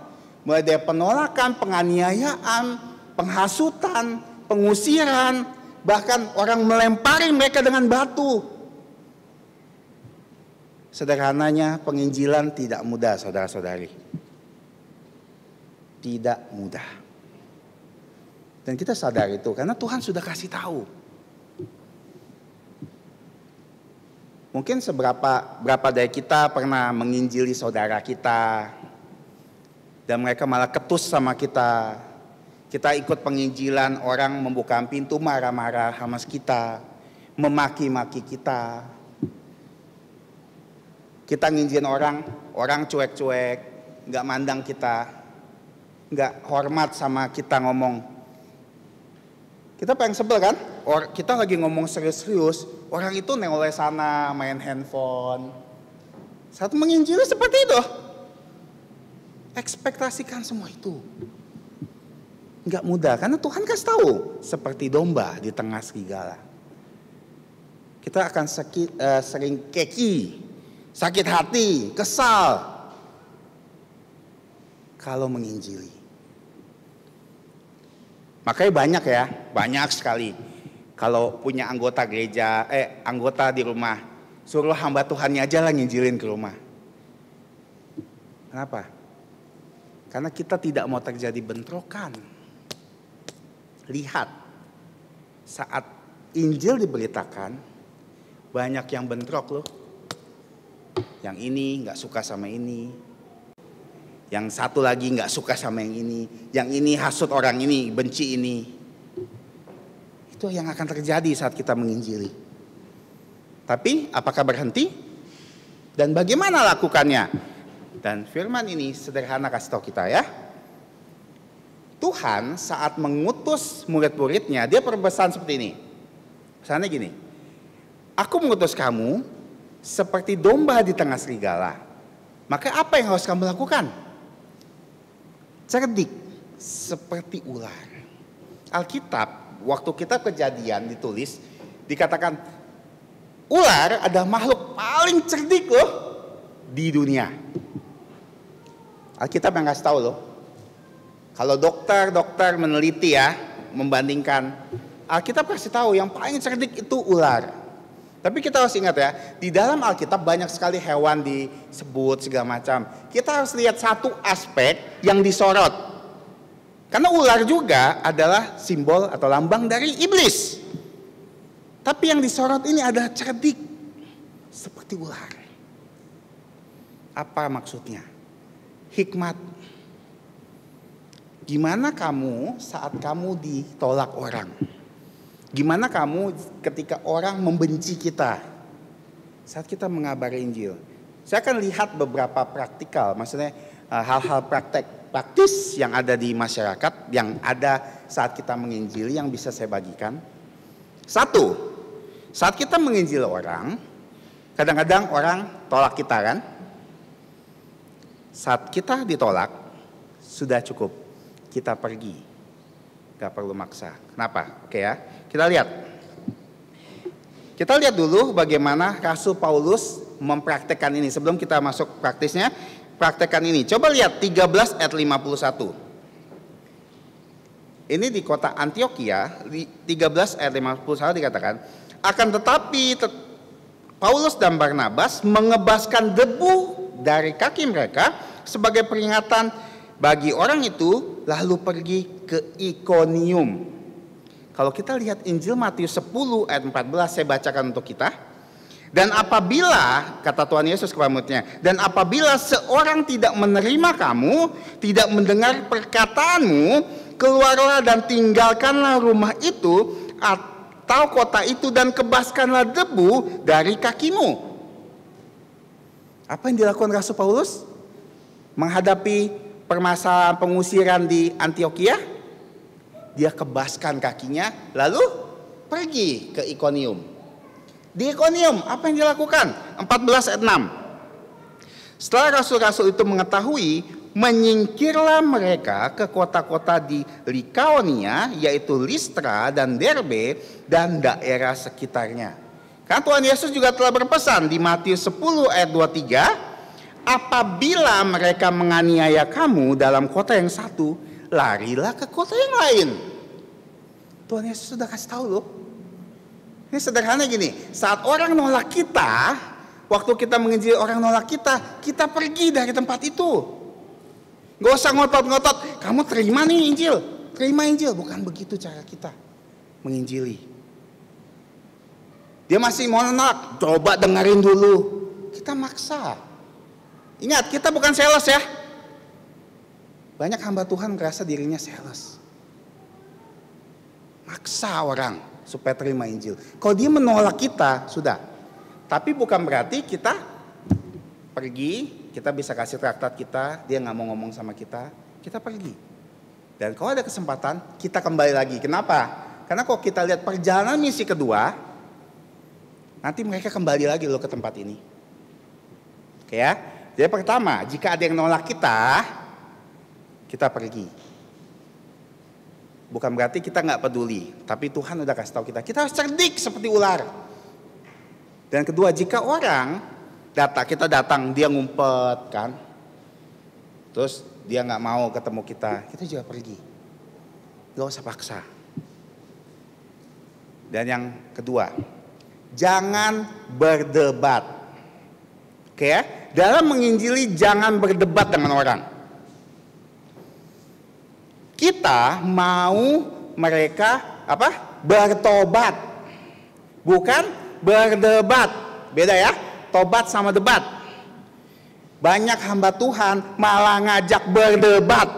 Mulai dari penolakan, penganiayaan, penghasutan, pengusiran, bahkan orang melempari mereka dengan batu. Sederhananya, penginjilan tidak mudah, saudara-saudari. Tidak mudah. Dan kita sadar itu karena Tuhan sudah kasih tahu. Mungkin seberapa berapa dari kita pernah menginjili saudara kita dan mereka malah ketus sama kita. Kita ikut penginjilan orang membuka pintu marah-marah hamas kita, memaki-maki kita. Kita nginjilin orang, orang cuek-cuek, nggak mandang kita, nggak hormat sama kita ngomong, kita pengen sebel kan? Or, kita lagi ngomong serius-serius, orang itu nengoleh sana, main handphone. Saat menginjili seperti itu. Ekspektasikan semua itu. Enggak mudah, karena Tuhan kasih tahu. Seperti domba di tengah serigala. Kita akan sakit, uh, eh, sering keki, sakit hati, kesal. Kalau menginjili. Makanya banyak ya, banyak sekali. Kalau punya anggota gereja, eh anggota di rumah, suruh hamba Tuhannya aja lah nginjilin ke rumah. Kenapa? Karena kita tidak mau terjadi bentrokan. Lihat, saat Injil diberitakan, banyak yang bentrok loh. Yang ini nggak suka sama ini, yang satu lagi nggak suka sama yang ini, yang ini hasut orang ini, benci ini. Itu yang akan terjadi saat kita menginjili. Tapi apakah berhenti? Dan bagaimana lakukannya? Dan firman ini sederhana kasih tahu kita ya. Tuhan saat mengutus murid-muridnya, dia perbesan seperti ini. Pesannya gini, Aku mengutus kamu seperti domba di tengah serigala. Maka apa yang harus kamu lakukan? cerdik seperti ular. Alkitab waktu kitab kejadian ditulis dikatakan ular ada makhluk paling cerdik loh di dunia. Alkitab yang kasih tahu loh. Kalau dokter-dokter meneliti ya, membandingkan Alkitab kasih tahu yang paling cerdik itu ular. Tapi kita harus ingat ya, di dalam Alkitab banyak sekali hewan disebut segala macam. Kita harus lihat satu aspek yang disorot. Karena ular juga adalah simbol atau lambang dari iblis. Tapi yang disorot ini adalah cerdik seperti ular. Apa maksudnya? Hikmat. Gimana kamu saat kamu ditolak orang? Gimana kamu ketika orang membenci kita saat kita mengabari Injil? Saya akan lihat beberapa praktikal, maksudnya eh, hal-hal praktek praktis yang ada di masyarakat yang ada saat kita menginjili yang bisa saya bagikan. Satu, saat kita menginjil orang, kadang-kadang orang tolak kita kan? Saat kita ditolak, sudah cukup kita pergi nggak perlu maksa. Kenapa? Oke ya. Kita lihat. Kita lihat dulu bagaimana Rasul Paulus mempraktekkan ini. Sebelum kita masuk praktisnya, praktekkan ini. Coba lihat 13 ayat 51. Ini di kota Antioquia, 13 ayat 51 dikatakan, akan tetapi te Paulus dan Barnabas mengebaskan debu dari kaki mereka sebagai peringatan bagi orang itu lalu pergi ke Ikonium. Kalau kita lihat Injil Matius 10 ayat 14 saya bacakan untuk kita. Dan apabila, kata Tuhan Yesus muridnya, dan apabila seorang tidak menerima kamu, tidak mendengar perkataanmu, keluarlah dan tinggalkanlah rumah itu atau kota itu dan kebaskanlah debu dari kakimu. Apa yang dilakukan Rasul Paulus? Menghadapi permasalahan pengusiran di Antioquia? Dia kebaskan kakinya, lalu pergi ke Ikonium. Di Ikonium, apa yang dilakukan? 14 ayat 6. Setelah rasul-rasul itu mengetahui, menyingkirlah mereka ke kota-kota di Likaonia, yaitu Listra dan Derbe dan daerah sekitarnya. Kan Tuhan Yesus juga telah berpesan di Matius 10 ayat 23, apabila mereka menganiaya kamu dalam kota yang satu, larilah ke kota yang lain. Tuhan Yesus sudah kasih tahu loh. Ini sederhana gini, saat orang nolak kita, waktu kita menginjil orang nolak kita, kita pergi dari tempat itu. Gak usah ngotot-ngotot, kamu terima nih Injil, terima Injil. Bukan begitu cara kita menginjili. Dia masih mau nolak, coba dengerin dulu. Kita maksa. Ingat, kita bukan sales ya. Banyak hamba Tuhan merasa dirinya sales. Maksa orang supaya terima Injil. Kalau dia menolak kita, sudah. Tapi bukan berarti kita pergi, kita bisa kasih traktat kita, dia nggak mau ngomong sama kita, kita pergi. Dan kalau ada kesempatan, kita kembali lagi. Kenapa? Karena kalau kita lihat perjalanan misi kedua, nanti mereka kembali lagi loh ke tempat ini. Oke ya? Jadi pertama, jika ada yang nolak kita, kita pergi. Bukan berarti kita nggak peduli, tapi Tuhan udah kasih tahu kita, kita harus cerdik seperti ular. Dan kedua, jika orang datang, kita datang, dia ngumpet kan, terus dia nggak mau ketemu kita, kita juga pergi. Gak usah paksa. Dan yang kedua, jangan berdebat. Oke ya? Dalam menginjili jangan berdebat dengan orang. Kita mau mereka apa? Bertobat. Bukan berdebat. Beda ya. Tobat sama debat. Banyak hamba Tuhan malah ngajak berdebat.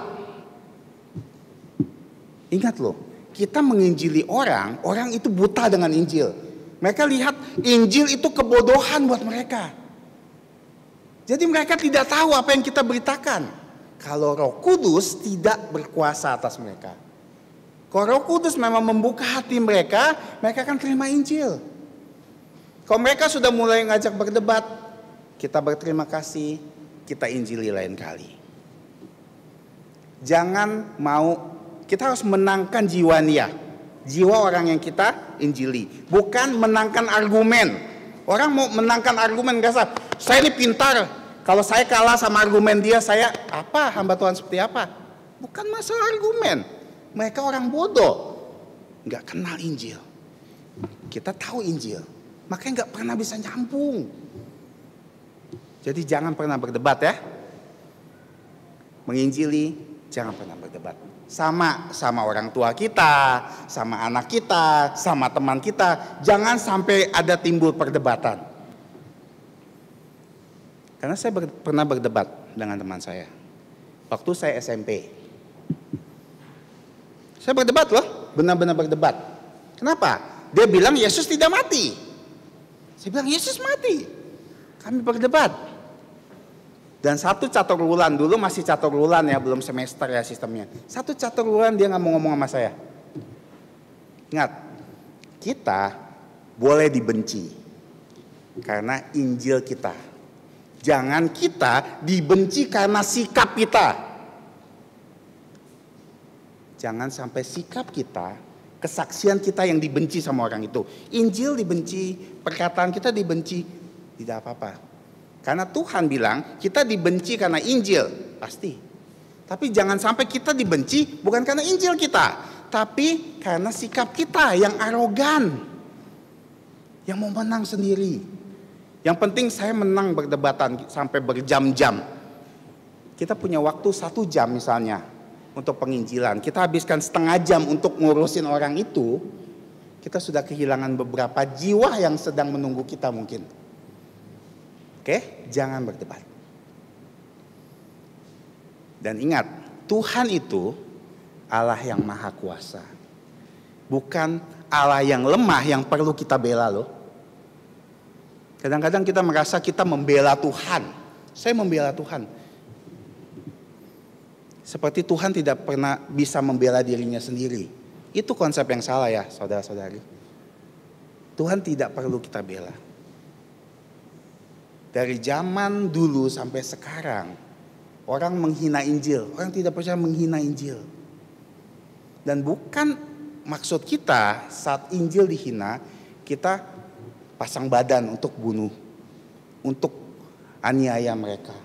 Ingat loh, kita menginjili orang, orang itu buta dengan Injil. Mereka lihat Injil itu kebodohan buat mereka. Jadi mereka tidak tahu apa yang kita beritakan kalau Roh Kudus tidak berkuasa atas mereka. Kalau Roh Kudus memang membuka hati mereka, mereka akan terima Injil. Kalau mereka sudah mulai ngajak berdebat, kita berterima kasih, kita Injili lain kali. Jangan mau, kita harus menangkan jiwa dia. Jiwa orang yang kita Injili. Bukan menangkan argumen. Orang mau menangkan argumen, gak sah. Saya ini pintar, kalau saya kalah sama argumen dia, saya apa hamba Tuhan seperti apa? Bukan masalah argumen. Mereka orang bodoh. Nggak kenal Injil. Kita tahu Injil. Makanya nggak pernah bisa nyambung. Jadi jangan pernah berdebat ya. Menginjili, jangan pernah berdebat. Sama, sama orang tua kita, sama anak kita, sama teman kita. Jangan sampai ada timbul perdebatan. Karena saya ber, pernah berdebat dengan teman saya. Waktu saya SMP. Saya berdebat loh, benar-benar berdebat. Kenapa? Dia bilang Yesus tidak mati. Saya bilang Yesus mati. Kami berdebat. Dan satu catur bulan dulu masih catur bulan ya, belum semester ya sistemnya. Satu catur bulan dia nggak mau ngomong sama saya. Ingat, kita boleh dibenci karena Injil kita Jangan kita dibenci karena sikap kita. Jangan sampai sikap kita, kesaksian kita yang dibenci sama orang itu. Injil dibenci, perkataan kita dibenci, tidak apa-apa. Karena Tuhan bilang kita dibenci karena Injil, pasti. Tapi jangan sampai kita dibenci bukan karena Injil kita, tapi karena sikap kita yang arogan, yang mau menang sendiri. Yang penting saya menang berdebatan sampai berjam-jam. Kita punya waktu satu jam misalnya untuk penginjilan. Kita habiskan setengah jam untuk ngurusin orang itu. Kita sudah kehilangan beberapa jiwa yang sedang menunggu kita mungkin. Oke, jangan berdebat. Dan ingat, Tuhan itu Allah yang maha kuasa. Bukan Allah yang lemah yang perlu kita bela loh. Kadang-kadang kita merasa kita membela Tuhan. Saya membela Tuhan. Seperti Tuhan tidak pernah bisa membela dirinya sendiri. Itu konsep yang salah ya, saudara-saudari. Tuhan tidak perlu kita bela. Dari zaman dulu sampai sekarang, orang menghina Injil, orang tidak percaya menghina Injil. Dan bukan maksud kita saat Injil dihina, kita pasang badan untuk bunuh, untuk aniaya mereka,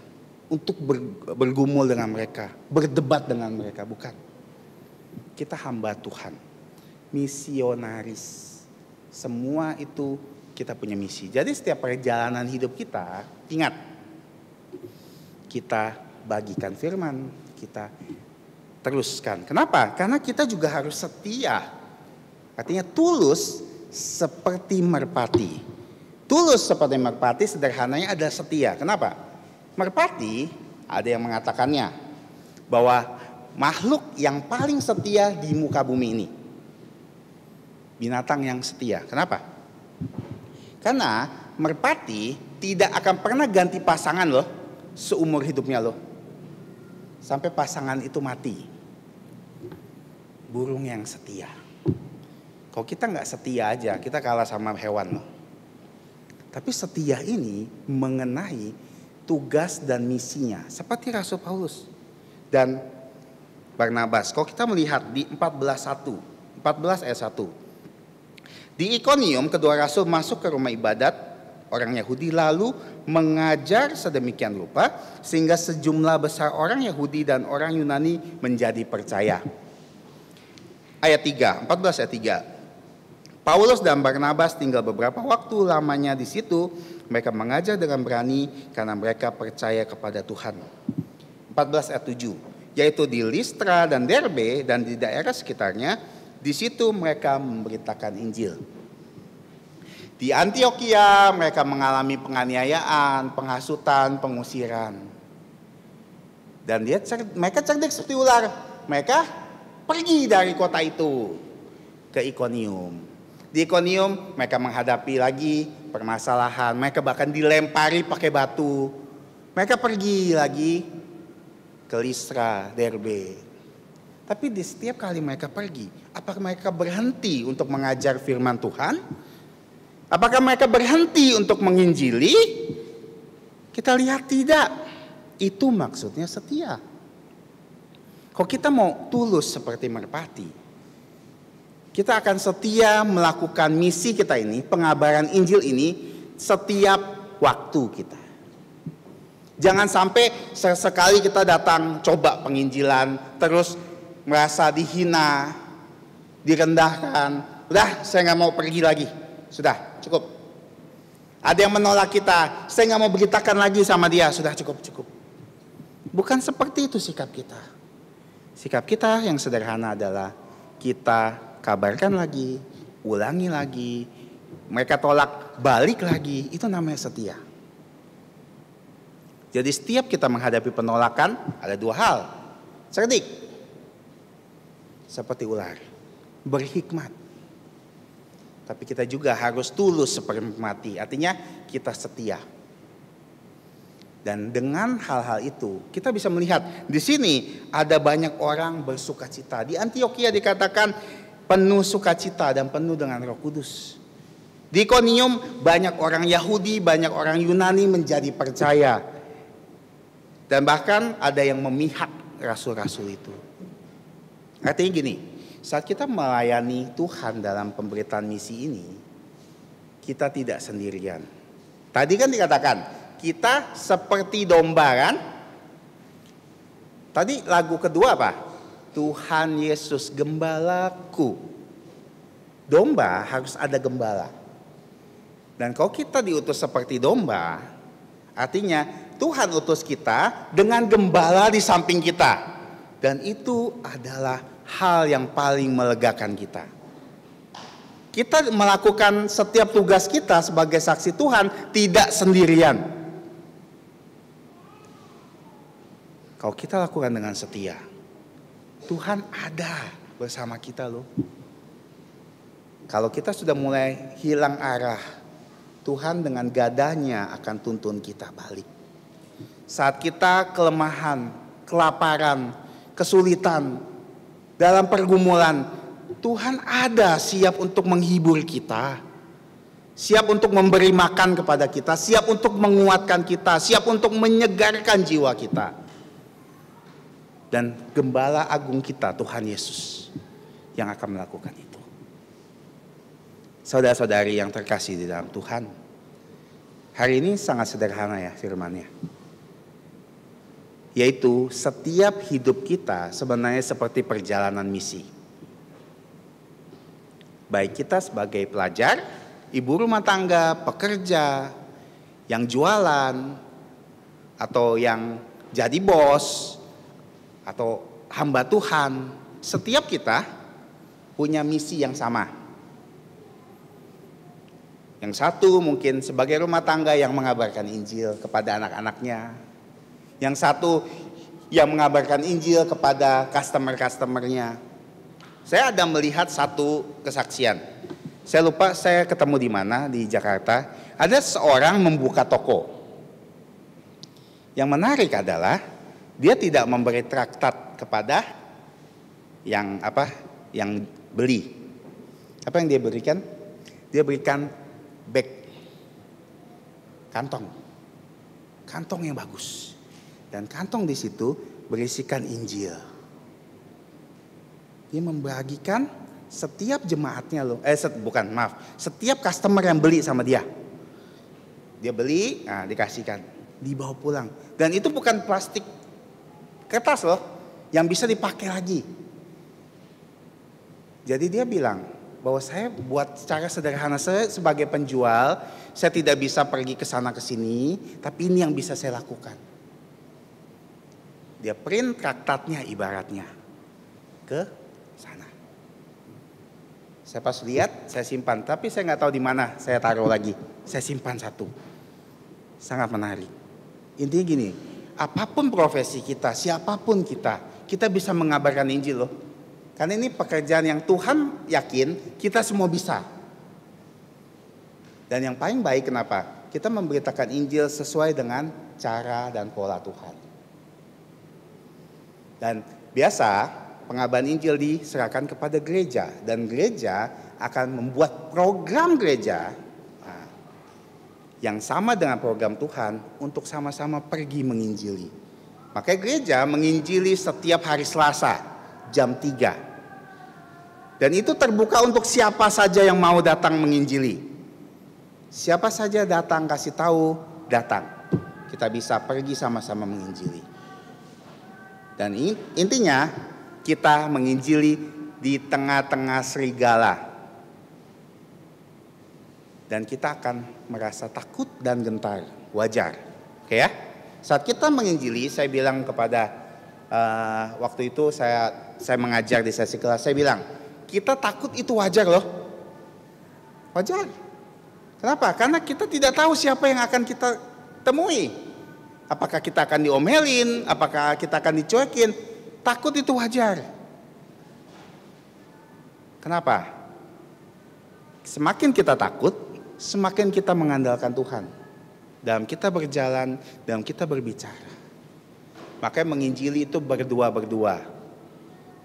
untuk bergumul dengan mereka, berdebat dengan mereka, bukan. Kita hamba Tuhan, misionaris. Semua itu kita punya misi. Jadi setiap perjalanan hidup kita, ingat, kita bagikan firman, kita teruskan. Kenapa? Karena kita juga harus setia. Artinya tulus seperti merpati. Tulus seperti merpati sederhananya ada setia. Kenapa? Merpati ada yang mengatakannya bahwa makhluk yang paling setia di muka bumi ini. Binatang yang setia. Kenapa? Karena merpati tidak akan pernah ganti pasangan loh seumur hidupnya loh. Sampai pasangan itu mati. Burung yang setia. Kalau kita nggak setia aja, kita kalah sama hewan loh. Tapi setia ini mengenai tugas dan misinya, seperti Rasul Paulus dan Barnabas. Kalau kita melihat di 14.1, 14 ayat 1. Di Ikonium kedua rasul masuk ke rumah ibadat orang Yahudi lalu mengajar sedemikian lupa sehingga sejumlah besar orang Yahudi dan orang Yunani menjadi percaya. Ayat 3, 14 ayat 3. Paulus dan Barnabas tinggal beberapa waktu lamanya di situ. Mereka mengajar dengan berani karena mereka percaya kepada Tuhan. 14 ayat 7, yaitu di Listra dan Derbe dan di daerah sekitarnya, di situ mereka memberitakan Injil. Di Antioquia mereka mengalami penganiayaan, penghasutan, pengusiran. Dan dia cer mereka cerdik seperti ular. Mereka pergi dari kota itu ke Ikonium. Di Ikonium mereka menghadapi lagi permasalahan, mereka bahkan dilempari pakai batu. Mereka pergi lagi ke Listra, Derbe. Tapi di setiap kali mereka pergi, apakah mereka berhenti untuk mengajar firman Tuhan? Apakah mereka berhenti untuk menginjili? Kita lihat tidak. Itu maksudnya setia. Kalau kita mau tulus seperti merpati, kita akan setia melakukan misi kita ini, pengabaran Injil ini setiap waktu kita. Jangan sampai sesekali kita datang coba penginjilan, terus merasa dihina, direndahkan. Udah, saya nggak mau pergi lagi. Sudah, cukup. Ada yang menolak kita, saya nggak mau beritakan lagi sama dia. Sudah, cukup, cukup. Bukan seperti itu sikap kita. Sikap kita yang sederhana adalah kita kabarkan lagi, ulangi lagi, mereka tolak balik lagi, itu namanya setia. Jadi setiap kita menghadapi penolakan ada dua hal. Cerdik. Seperti ular. Berhikmat. Tapi kita juga harus tulus seperti mati. Artinya kita setia. Dan dengan hal-hal itu kita bisa melihat di sini ada banyak orang bersuka cita. Di Antioquia dikatakan penuh sukacita dan penuh dengan Roh Kudus. Di Konium banyak orang Yahudi, banyak orang Yunani menjadi percaya. Dan bahkan ada yang memihak rasul-rasul itu. Artinya gini, saat kita melayani Tuhan dalam pemberitaan misi ini, kita tidak sendirian. Tadi kan dikatakan, kita seperti domba kan? Tadi lagu kedua apa? Tuhan Yesus gembalaku. Domba harus ada gembala. Dan kalau kita diutus seperti domba, artinya Tuhan utus kita dengan gembala di samping kita. Dan itu adalah hal yang paling melegakan kita. Kita melakukan setiap tugas kita sebagai saksi Tuhan tidak sendirian. Kalau kita lakukan dengan setia, Tuhan ada bersama kita loh. Kalau kita sudah mulai hilang arah, Tuhan dengan gadanya akan tuntun kita balik. Saat kita kelemahan, kelaparan, kesulitan, dalam pergumulan, Tuhan ada siap untuk menghibur kita. Siap untuk memberi makan kepada kita, siap untuk menguatkan kita, siap untuk menyegarkan jiwa kita dan gembala agung kita Tuhan Yesus yang akan melakukan itu. Saudara-saudari yang terkasih di dalam Tuhan, hari ini sangat sederhana ya firmannya. Yaitu setiap hidup kita sebenarnya seperti perjalanan misi. Baik kita sebagai pelajar, ibu rumah tangga, pekerja, yang jualan, atau yang jadi bos, atau hamba Tuhan, setiap kita punya misi yang sama. Yang satu mungkin sebagai rumah tangga yang mengabarkan Injil kepada anak-anaknya. Yang satu yang mengabarkan Injil kepada customer-customernya. Saya ada melihat satu kesaksian. Saya lupa saya ketemu di mana di Jakarta. Ada seorang membuka toko. Yang menarik adalah dia tidak memberi traktat kepada yang apa? Yang beli. Apa yang dia berikan? Dia berikan bag. Kantong. Kantong yang bagus. Dan kantong di situ berisikan Injil. Dia membagikan setiap jemaatnya loh. Eh set, bukan, maaf. Setiap customer yang beli sama dia. Dia beli, nah dikasihkan dibawa pulang. Dan itu bukan plastik Kertas loh, yang bisa dipakai lagi. Jadi dia bilang bahwa saya buat secara sederhana saya sebagai penjual, saya tidak bisa pergi ke sana ke sini, tapi ini yang bisa saya lakukan. Dia print traktatnya ibaratnya ke sana. Saya pas lihat, saya simpan, tapi saya nggak tahu di mana saya taruh lagi. Saya simpan satu. Sangat menarik. Intinya gini, apapun profesi kita, siapapun kita, kita bisa mengabarkan Injil loh. Karena ini pekerjaan yang Tuhan yakin kita semua bisa. Dan yang paling baik kenapa? Kita memberitakan Injil sesuai dengan cara dan pola Tuhan. Dan biasa pengabaran Injil diserahkan kepada gereja dan gereja akan membuat program gereja yang sama dengan program Tuhan untuk sama-sama pergi menginjili. Makanya gereja menginjili setiap hari Selasa jam 3. Dan itu terbuka untuk siapa saja yang mau datang menginjili. Siapa saja datang kasih tahu, datang. Kita bisa pergi sama-sama menginjili. Dan intinya kita menginjili di tengah-tengah serigala dan kita akan merasa takut dan gentar. Wajar. Oke ya? Saat kita menginjili, saya bilang kepada uh, waktu itu saya saya mengajar di sesi kelas, saya bilang, kita takut itu wajar loh. Wajar. Kenapa? Karena kita tidak tahu siapa yang akan kita temui. Apakah kita akan diomelin, apakah kita akan dicuekin. Takut itu wajar. Kenapa? Semakin kita takut, semakin kita mengandalkan Tuhan. Dalam kita berjalan, dalam kita berbicara. Makanya menginjili itu berdua-berdua.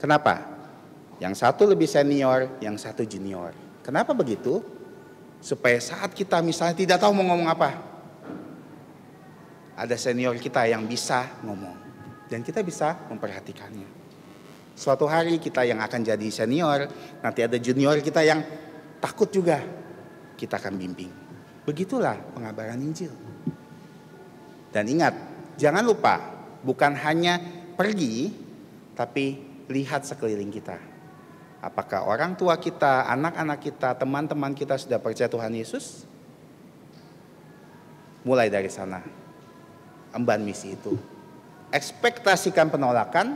Kenapa? Yang satu lebih senior, yang satu junior. Kenapa begitu? Supaya saat kita misalnya tidak tahu mau ngomong apa, ada senior kita yang bisa ngomong dan kita bisa memperhatikannya. Suatu hari kita yang akan jadi senior, nanti ada junior kita yang takut juga kita akan bimbing. Begitulah pengabaran Injil. Dan ingat, jangan lupa, bukan hanya pergi, tapi lihat sekeliling kita. Apakah orang tua kita, anak-anak kita, teman-teman kita sudah percaya Tuhan Yesus? Mulai dari sana, emban misi itu. Ekspektasikan penolakan,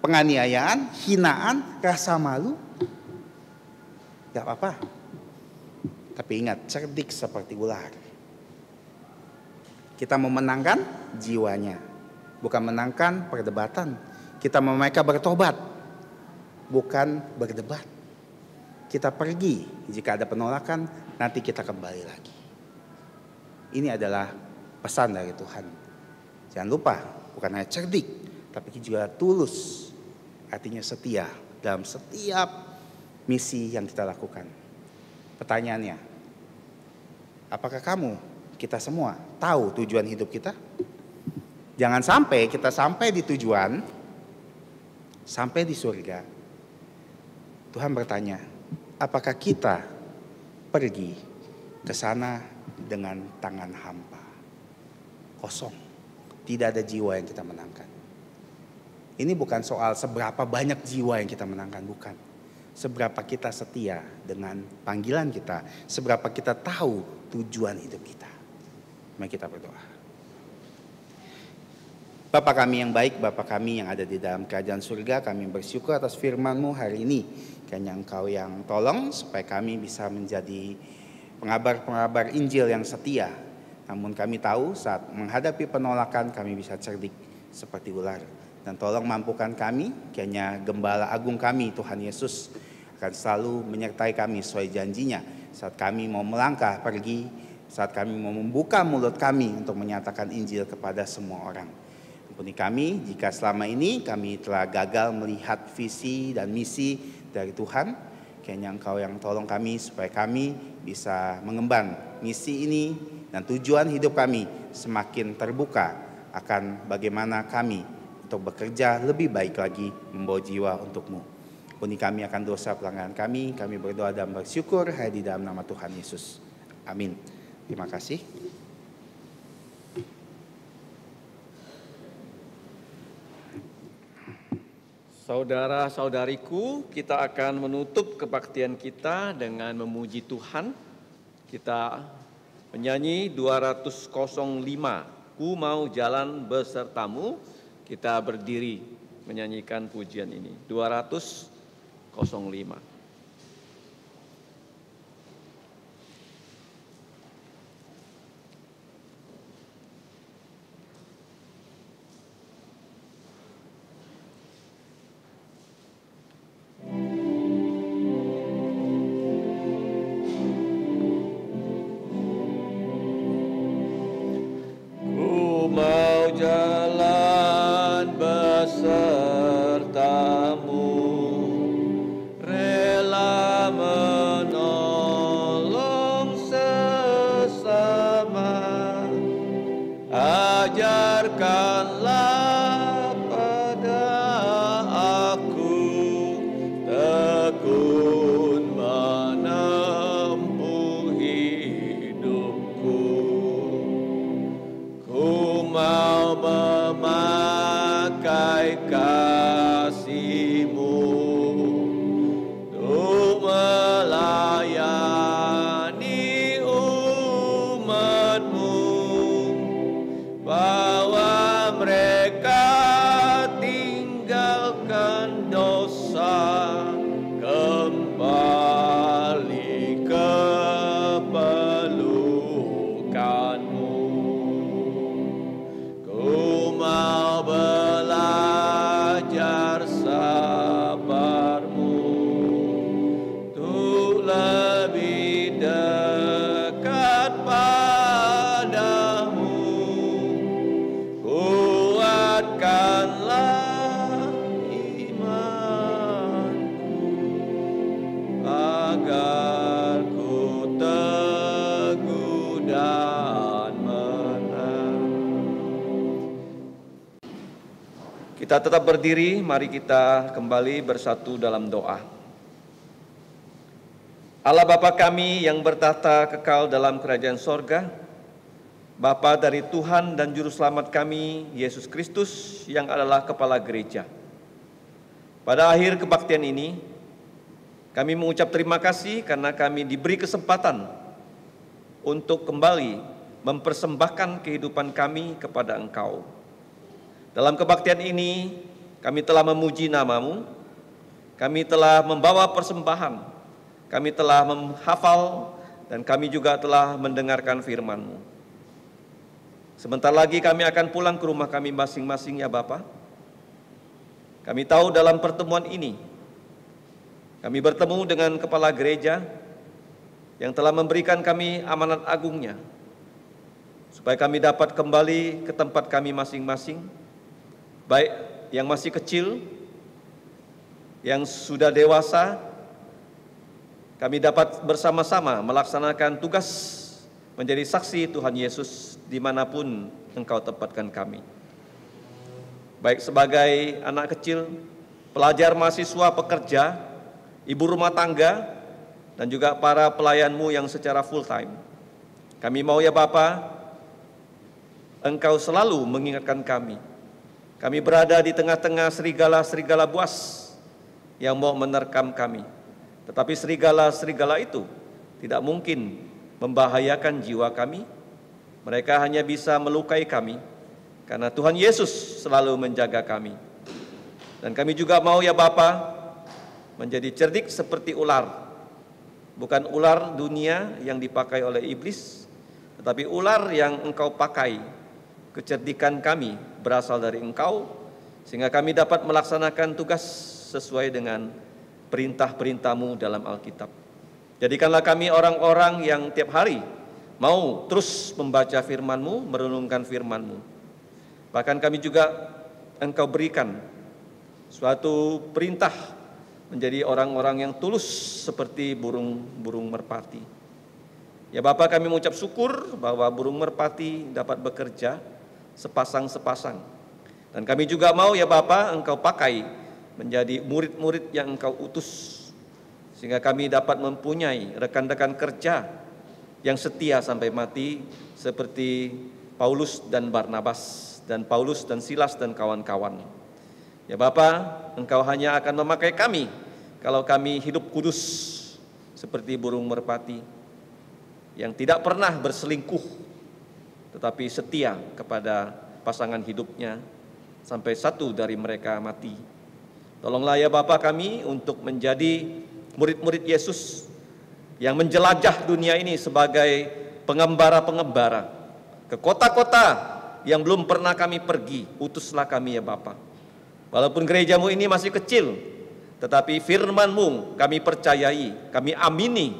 penganiayaan, hinaan, rasa malu. Gak apa-apa, tapi ingat, cerdik seperti ular. Kita memenangkan jiwanya, bukan menangkan perdebatan. Kita mereka bertobat, bukan berdebat. Kita pergi, jika ada penolakan, nanti kita kembali lagi. Ini adalah pesan dari Tuhan. Jangan lupa, bukan hanya cerdik, tapi juga tulus. Artinya setia dalam setiap misi yang kita lakukan. Pertanyaannya, Apakah kamu, kita semua, tahu tujuan hidup kita? Jangan sampai kita sampai di tujuan, sampai di surga. Tuhan bertanya, apakah kita pergi ke sana dengan tangan hampa? Kosong, tidak ada jiwa yang kita menangkan. Ini bukan soal seberapa banyak jiwa yang kita menangkan, bukan. Seberapa kita setia dengan panggilan kita, seberapa kita tahu tujuan hidup kita. Mari kita berdoa. Bapa kami yang baik, Bapa kami yang ada di dalam kerajaan surga, kami bersyukur atas firman-Mu hari ini. Kayaknya Engkau yang tolong supaya kami bisa menjadi pengabar-pengabar Injil yang setia. Namun kami tahu saat menghadapi penolakan kami bisa cerdik seperti ular. Dan tolong mampukan kami, kayaknya gembala agung kami Tuhan Yesus akan selalu menyertai kami sesuai janjinya saat kami mau melangkah pergi, saat kami mau membuka mulut kami untuk menyatakan Injil kepada semua orang. Ampuni kami jika selama ini kami telah gagal melihat visi dan misi dari Tuhan. Kayaknya Engkau yang tolong kami supaya kami bisa mengemban misi ini dan tujuan hidup kami semakin terbuka akan bagaimana kami untuk bekerja lebih baik lagi membawa jiwa untukmu. Puni kami akan dosa pelanggaran kami. Kami berdoa dan bersyukur hanya di dalam nama Tuhan Yesus. Amin. Terima kasih. Saudara-saudariku, kita akan menutup kebaktian kita dengan memuji Tuhan. Kita menyanyi 205, Ku Mau Jalan Besertamu. Kita berdiri menyanyikan pujian ini. 205. 05 berdiri, mari kita kembali bersatu dalam doa. Allah Bapa kami yang bertata kekal dalam kerajaan sorga, Bapa dari Tuhan dan Juru Selamat kami, Yesus Kristus yang adalah Kepala Gereja. Pada akhir kebaktian ini, kami mengucap terima kasih karena kami diberi kesempatan untuk kembali mempersembahkan kehidupan kami kepada Engkau. Dalam kebaktian ini, kami telah memuji namamu, kami telah membawa persembahan, kami telah menghafal, dan kami juga telah mendengarkan FirmanMu. Sebentar lagi kami akan pulang ke rumah kami masing-masing ya Bapa. Kami tahu dalam pertemuan ini, kami bertemu dengan kepala gereja yang telah memberikan kami amanat agungnya, supaya kami dapat kembali ke tempat kami masing-masing, baik yang masih kecil, yang sudah dewasa, kami dapat bersama-sama melaksanakan tugas menjadi saksi Tuhan Yesus dimanapun Engkau tempatkan kami. Baik sebagai anak kecil, pelajar mahasiswa pekerja, ibu rumah tangga, dan juga para pelayanmu yang secara full time. Kami mau ya Bapak, Engkau selalu mengingatkan kami kami berada di tengah-tengah serigala-serigala buas yang mau menerkam kami. Tetapi serigala-serigala itu tidak mungkin membahayakan jiwa kami. Mereka hanya bisa melukai kami karena Tuhan Yesus selalu menjaga kami. Dan kami juga mau ya Bapa menjadi cerdik seperti ular. Bukan ular dunia yang dipakai oleh iblis, tetapi ular yang engkau pakai kecerdikan kami berasal dari Engkau, sehingga kami dapat melaksanakan tugas sesuai dengan perintah perintahmu dalam Alkitab. Jadikanlah kami orang-orang yang tiap hari mau terus membaca firman-Mu, merenungkan firman-Mu. Bahkan kami juga Engkau berikan suatu perintah menjadi orang-orang yang tulus seperti burung-burung merpati. Ya Bapak kami mengucap syukur bahwa burung merpati dapat bekerja sepasang-sepasang. Dan kami juga mau ya Bapa engkau pakai menjadi murid-murid yang engkau utus sehingga kami dapat mempunyai rekan-rekan kerja yang setia sampai mati seperti Paulus dan Barnabas dan Paulus dan Silas dan kawan-kawan. Ya Bapa, Engkau hanya akan memakai kami kalau kami hidup kudus seperti burung merpati yang tidak pernah berselingkuh tetapi setia kepada pasangan hidupnya sampai satu dari mereka mati. Tolonglah ya Bapa kami untuk menjadi murid-murid Yesus yang menjelajah dunia ini sebagai pengembara-pengembara ke kota-kota yang belum pernah kami pergi, utuslah kami ya Bapa. Walaupun gerejamu ini masih kecil, tetapi firmanmu kami percayai, kami amini,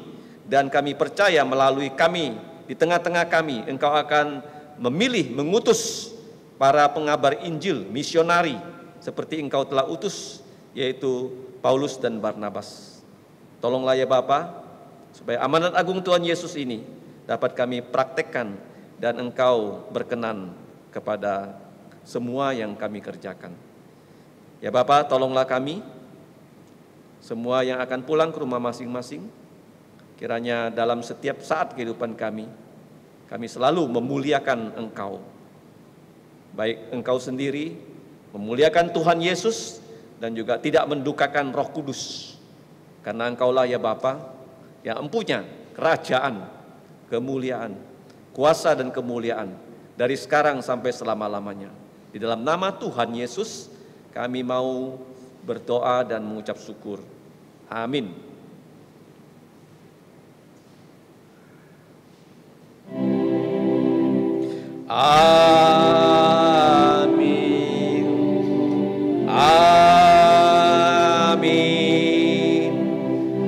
dan kami percaya melalui kami di tengah-tengah kami engkau akan memilih mengutus para pengabar Injil, misionari seperti engkau telah utus yaitu Paulus dan Barnabas. Tolonglah ya Bapa supaya amanat agung Tuhan Yesus ini dapat kami praktekkan dan engkau berkenan kepada semua yang kami kerjakan. Ya Bapa, tolonglah kami semua yang akan pulang ke rumah masing-masing Kiranya dalam setiap saat kehidupan kami, kami selalu memuliakan Engkau. Baik Engkau sendiri, memuliakan Tuhan Yesus, dan juga tidak mendukakan roh kudus. Karena Engkaulah ya Bapa yang empunya kerajaan, kemuliaan, kuasa dan kemuliaan dari sekarang sampai selama-lamanya. Di dalam nama Tuhan Yesus, kami mau berdoa dan mengucap syukur. Amin. Amin. Amin. Amin.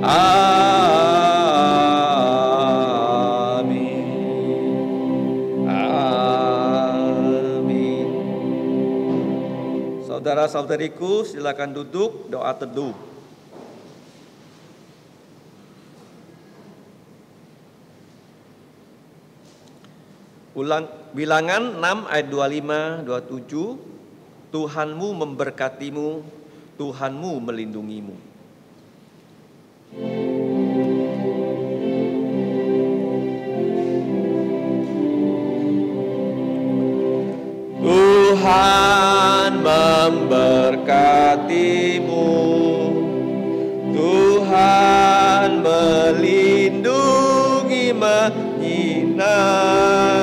Amin. Saudara-saudariku, silakan duduk doa teduh. Ulang, bilangan 6 ayat 25, 27, Tuhanmu memberkatimu, Tuhanmu melindungimu. Tuhan memberkatimu, Tuhan melindungi menyinar.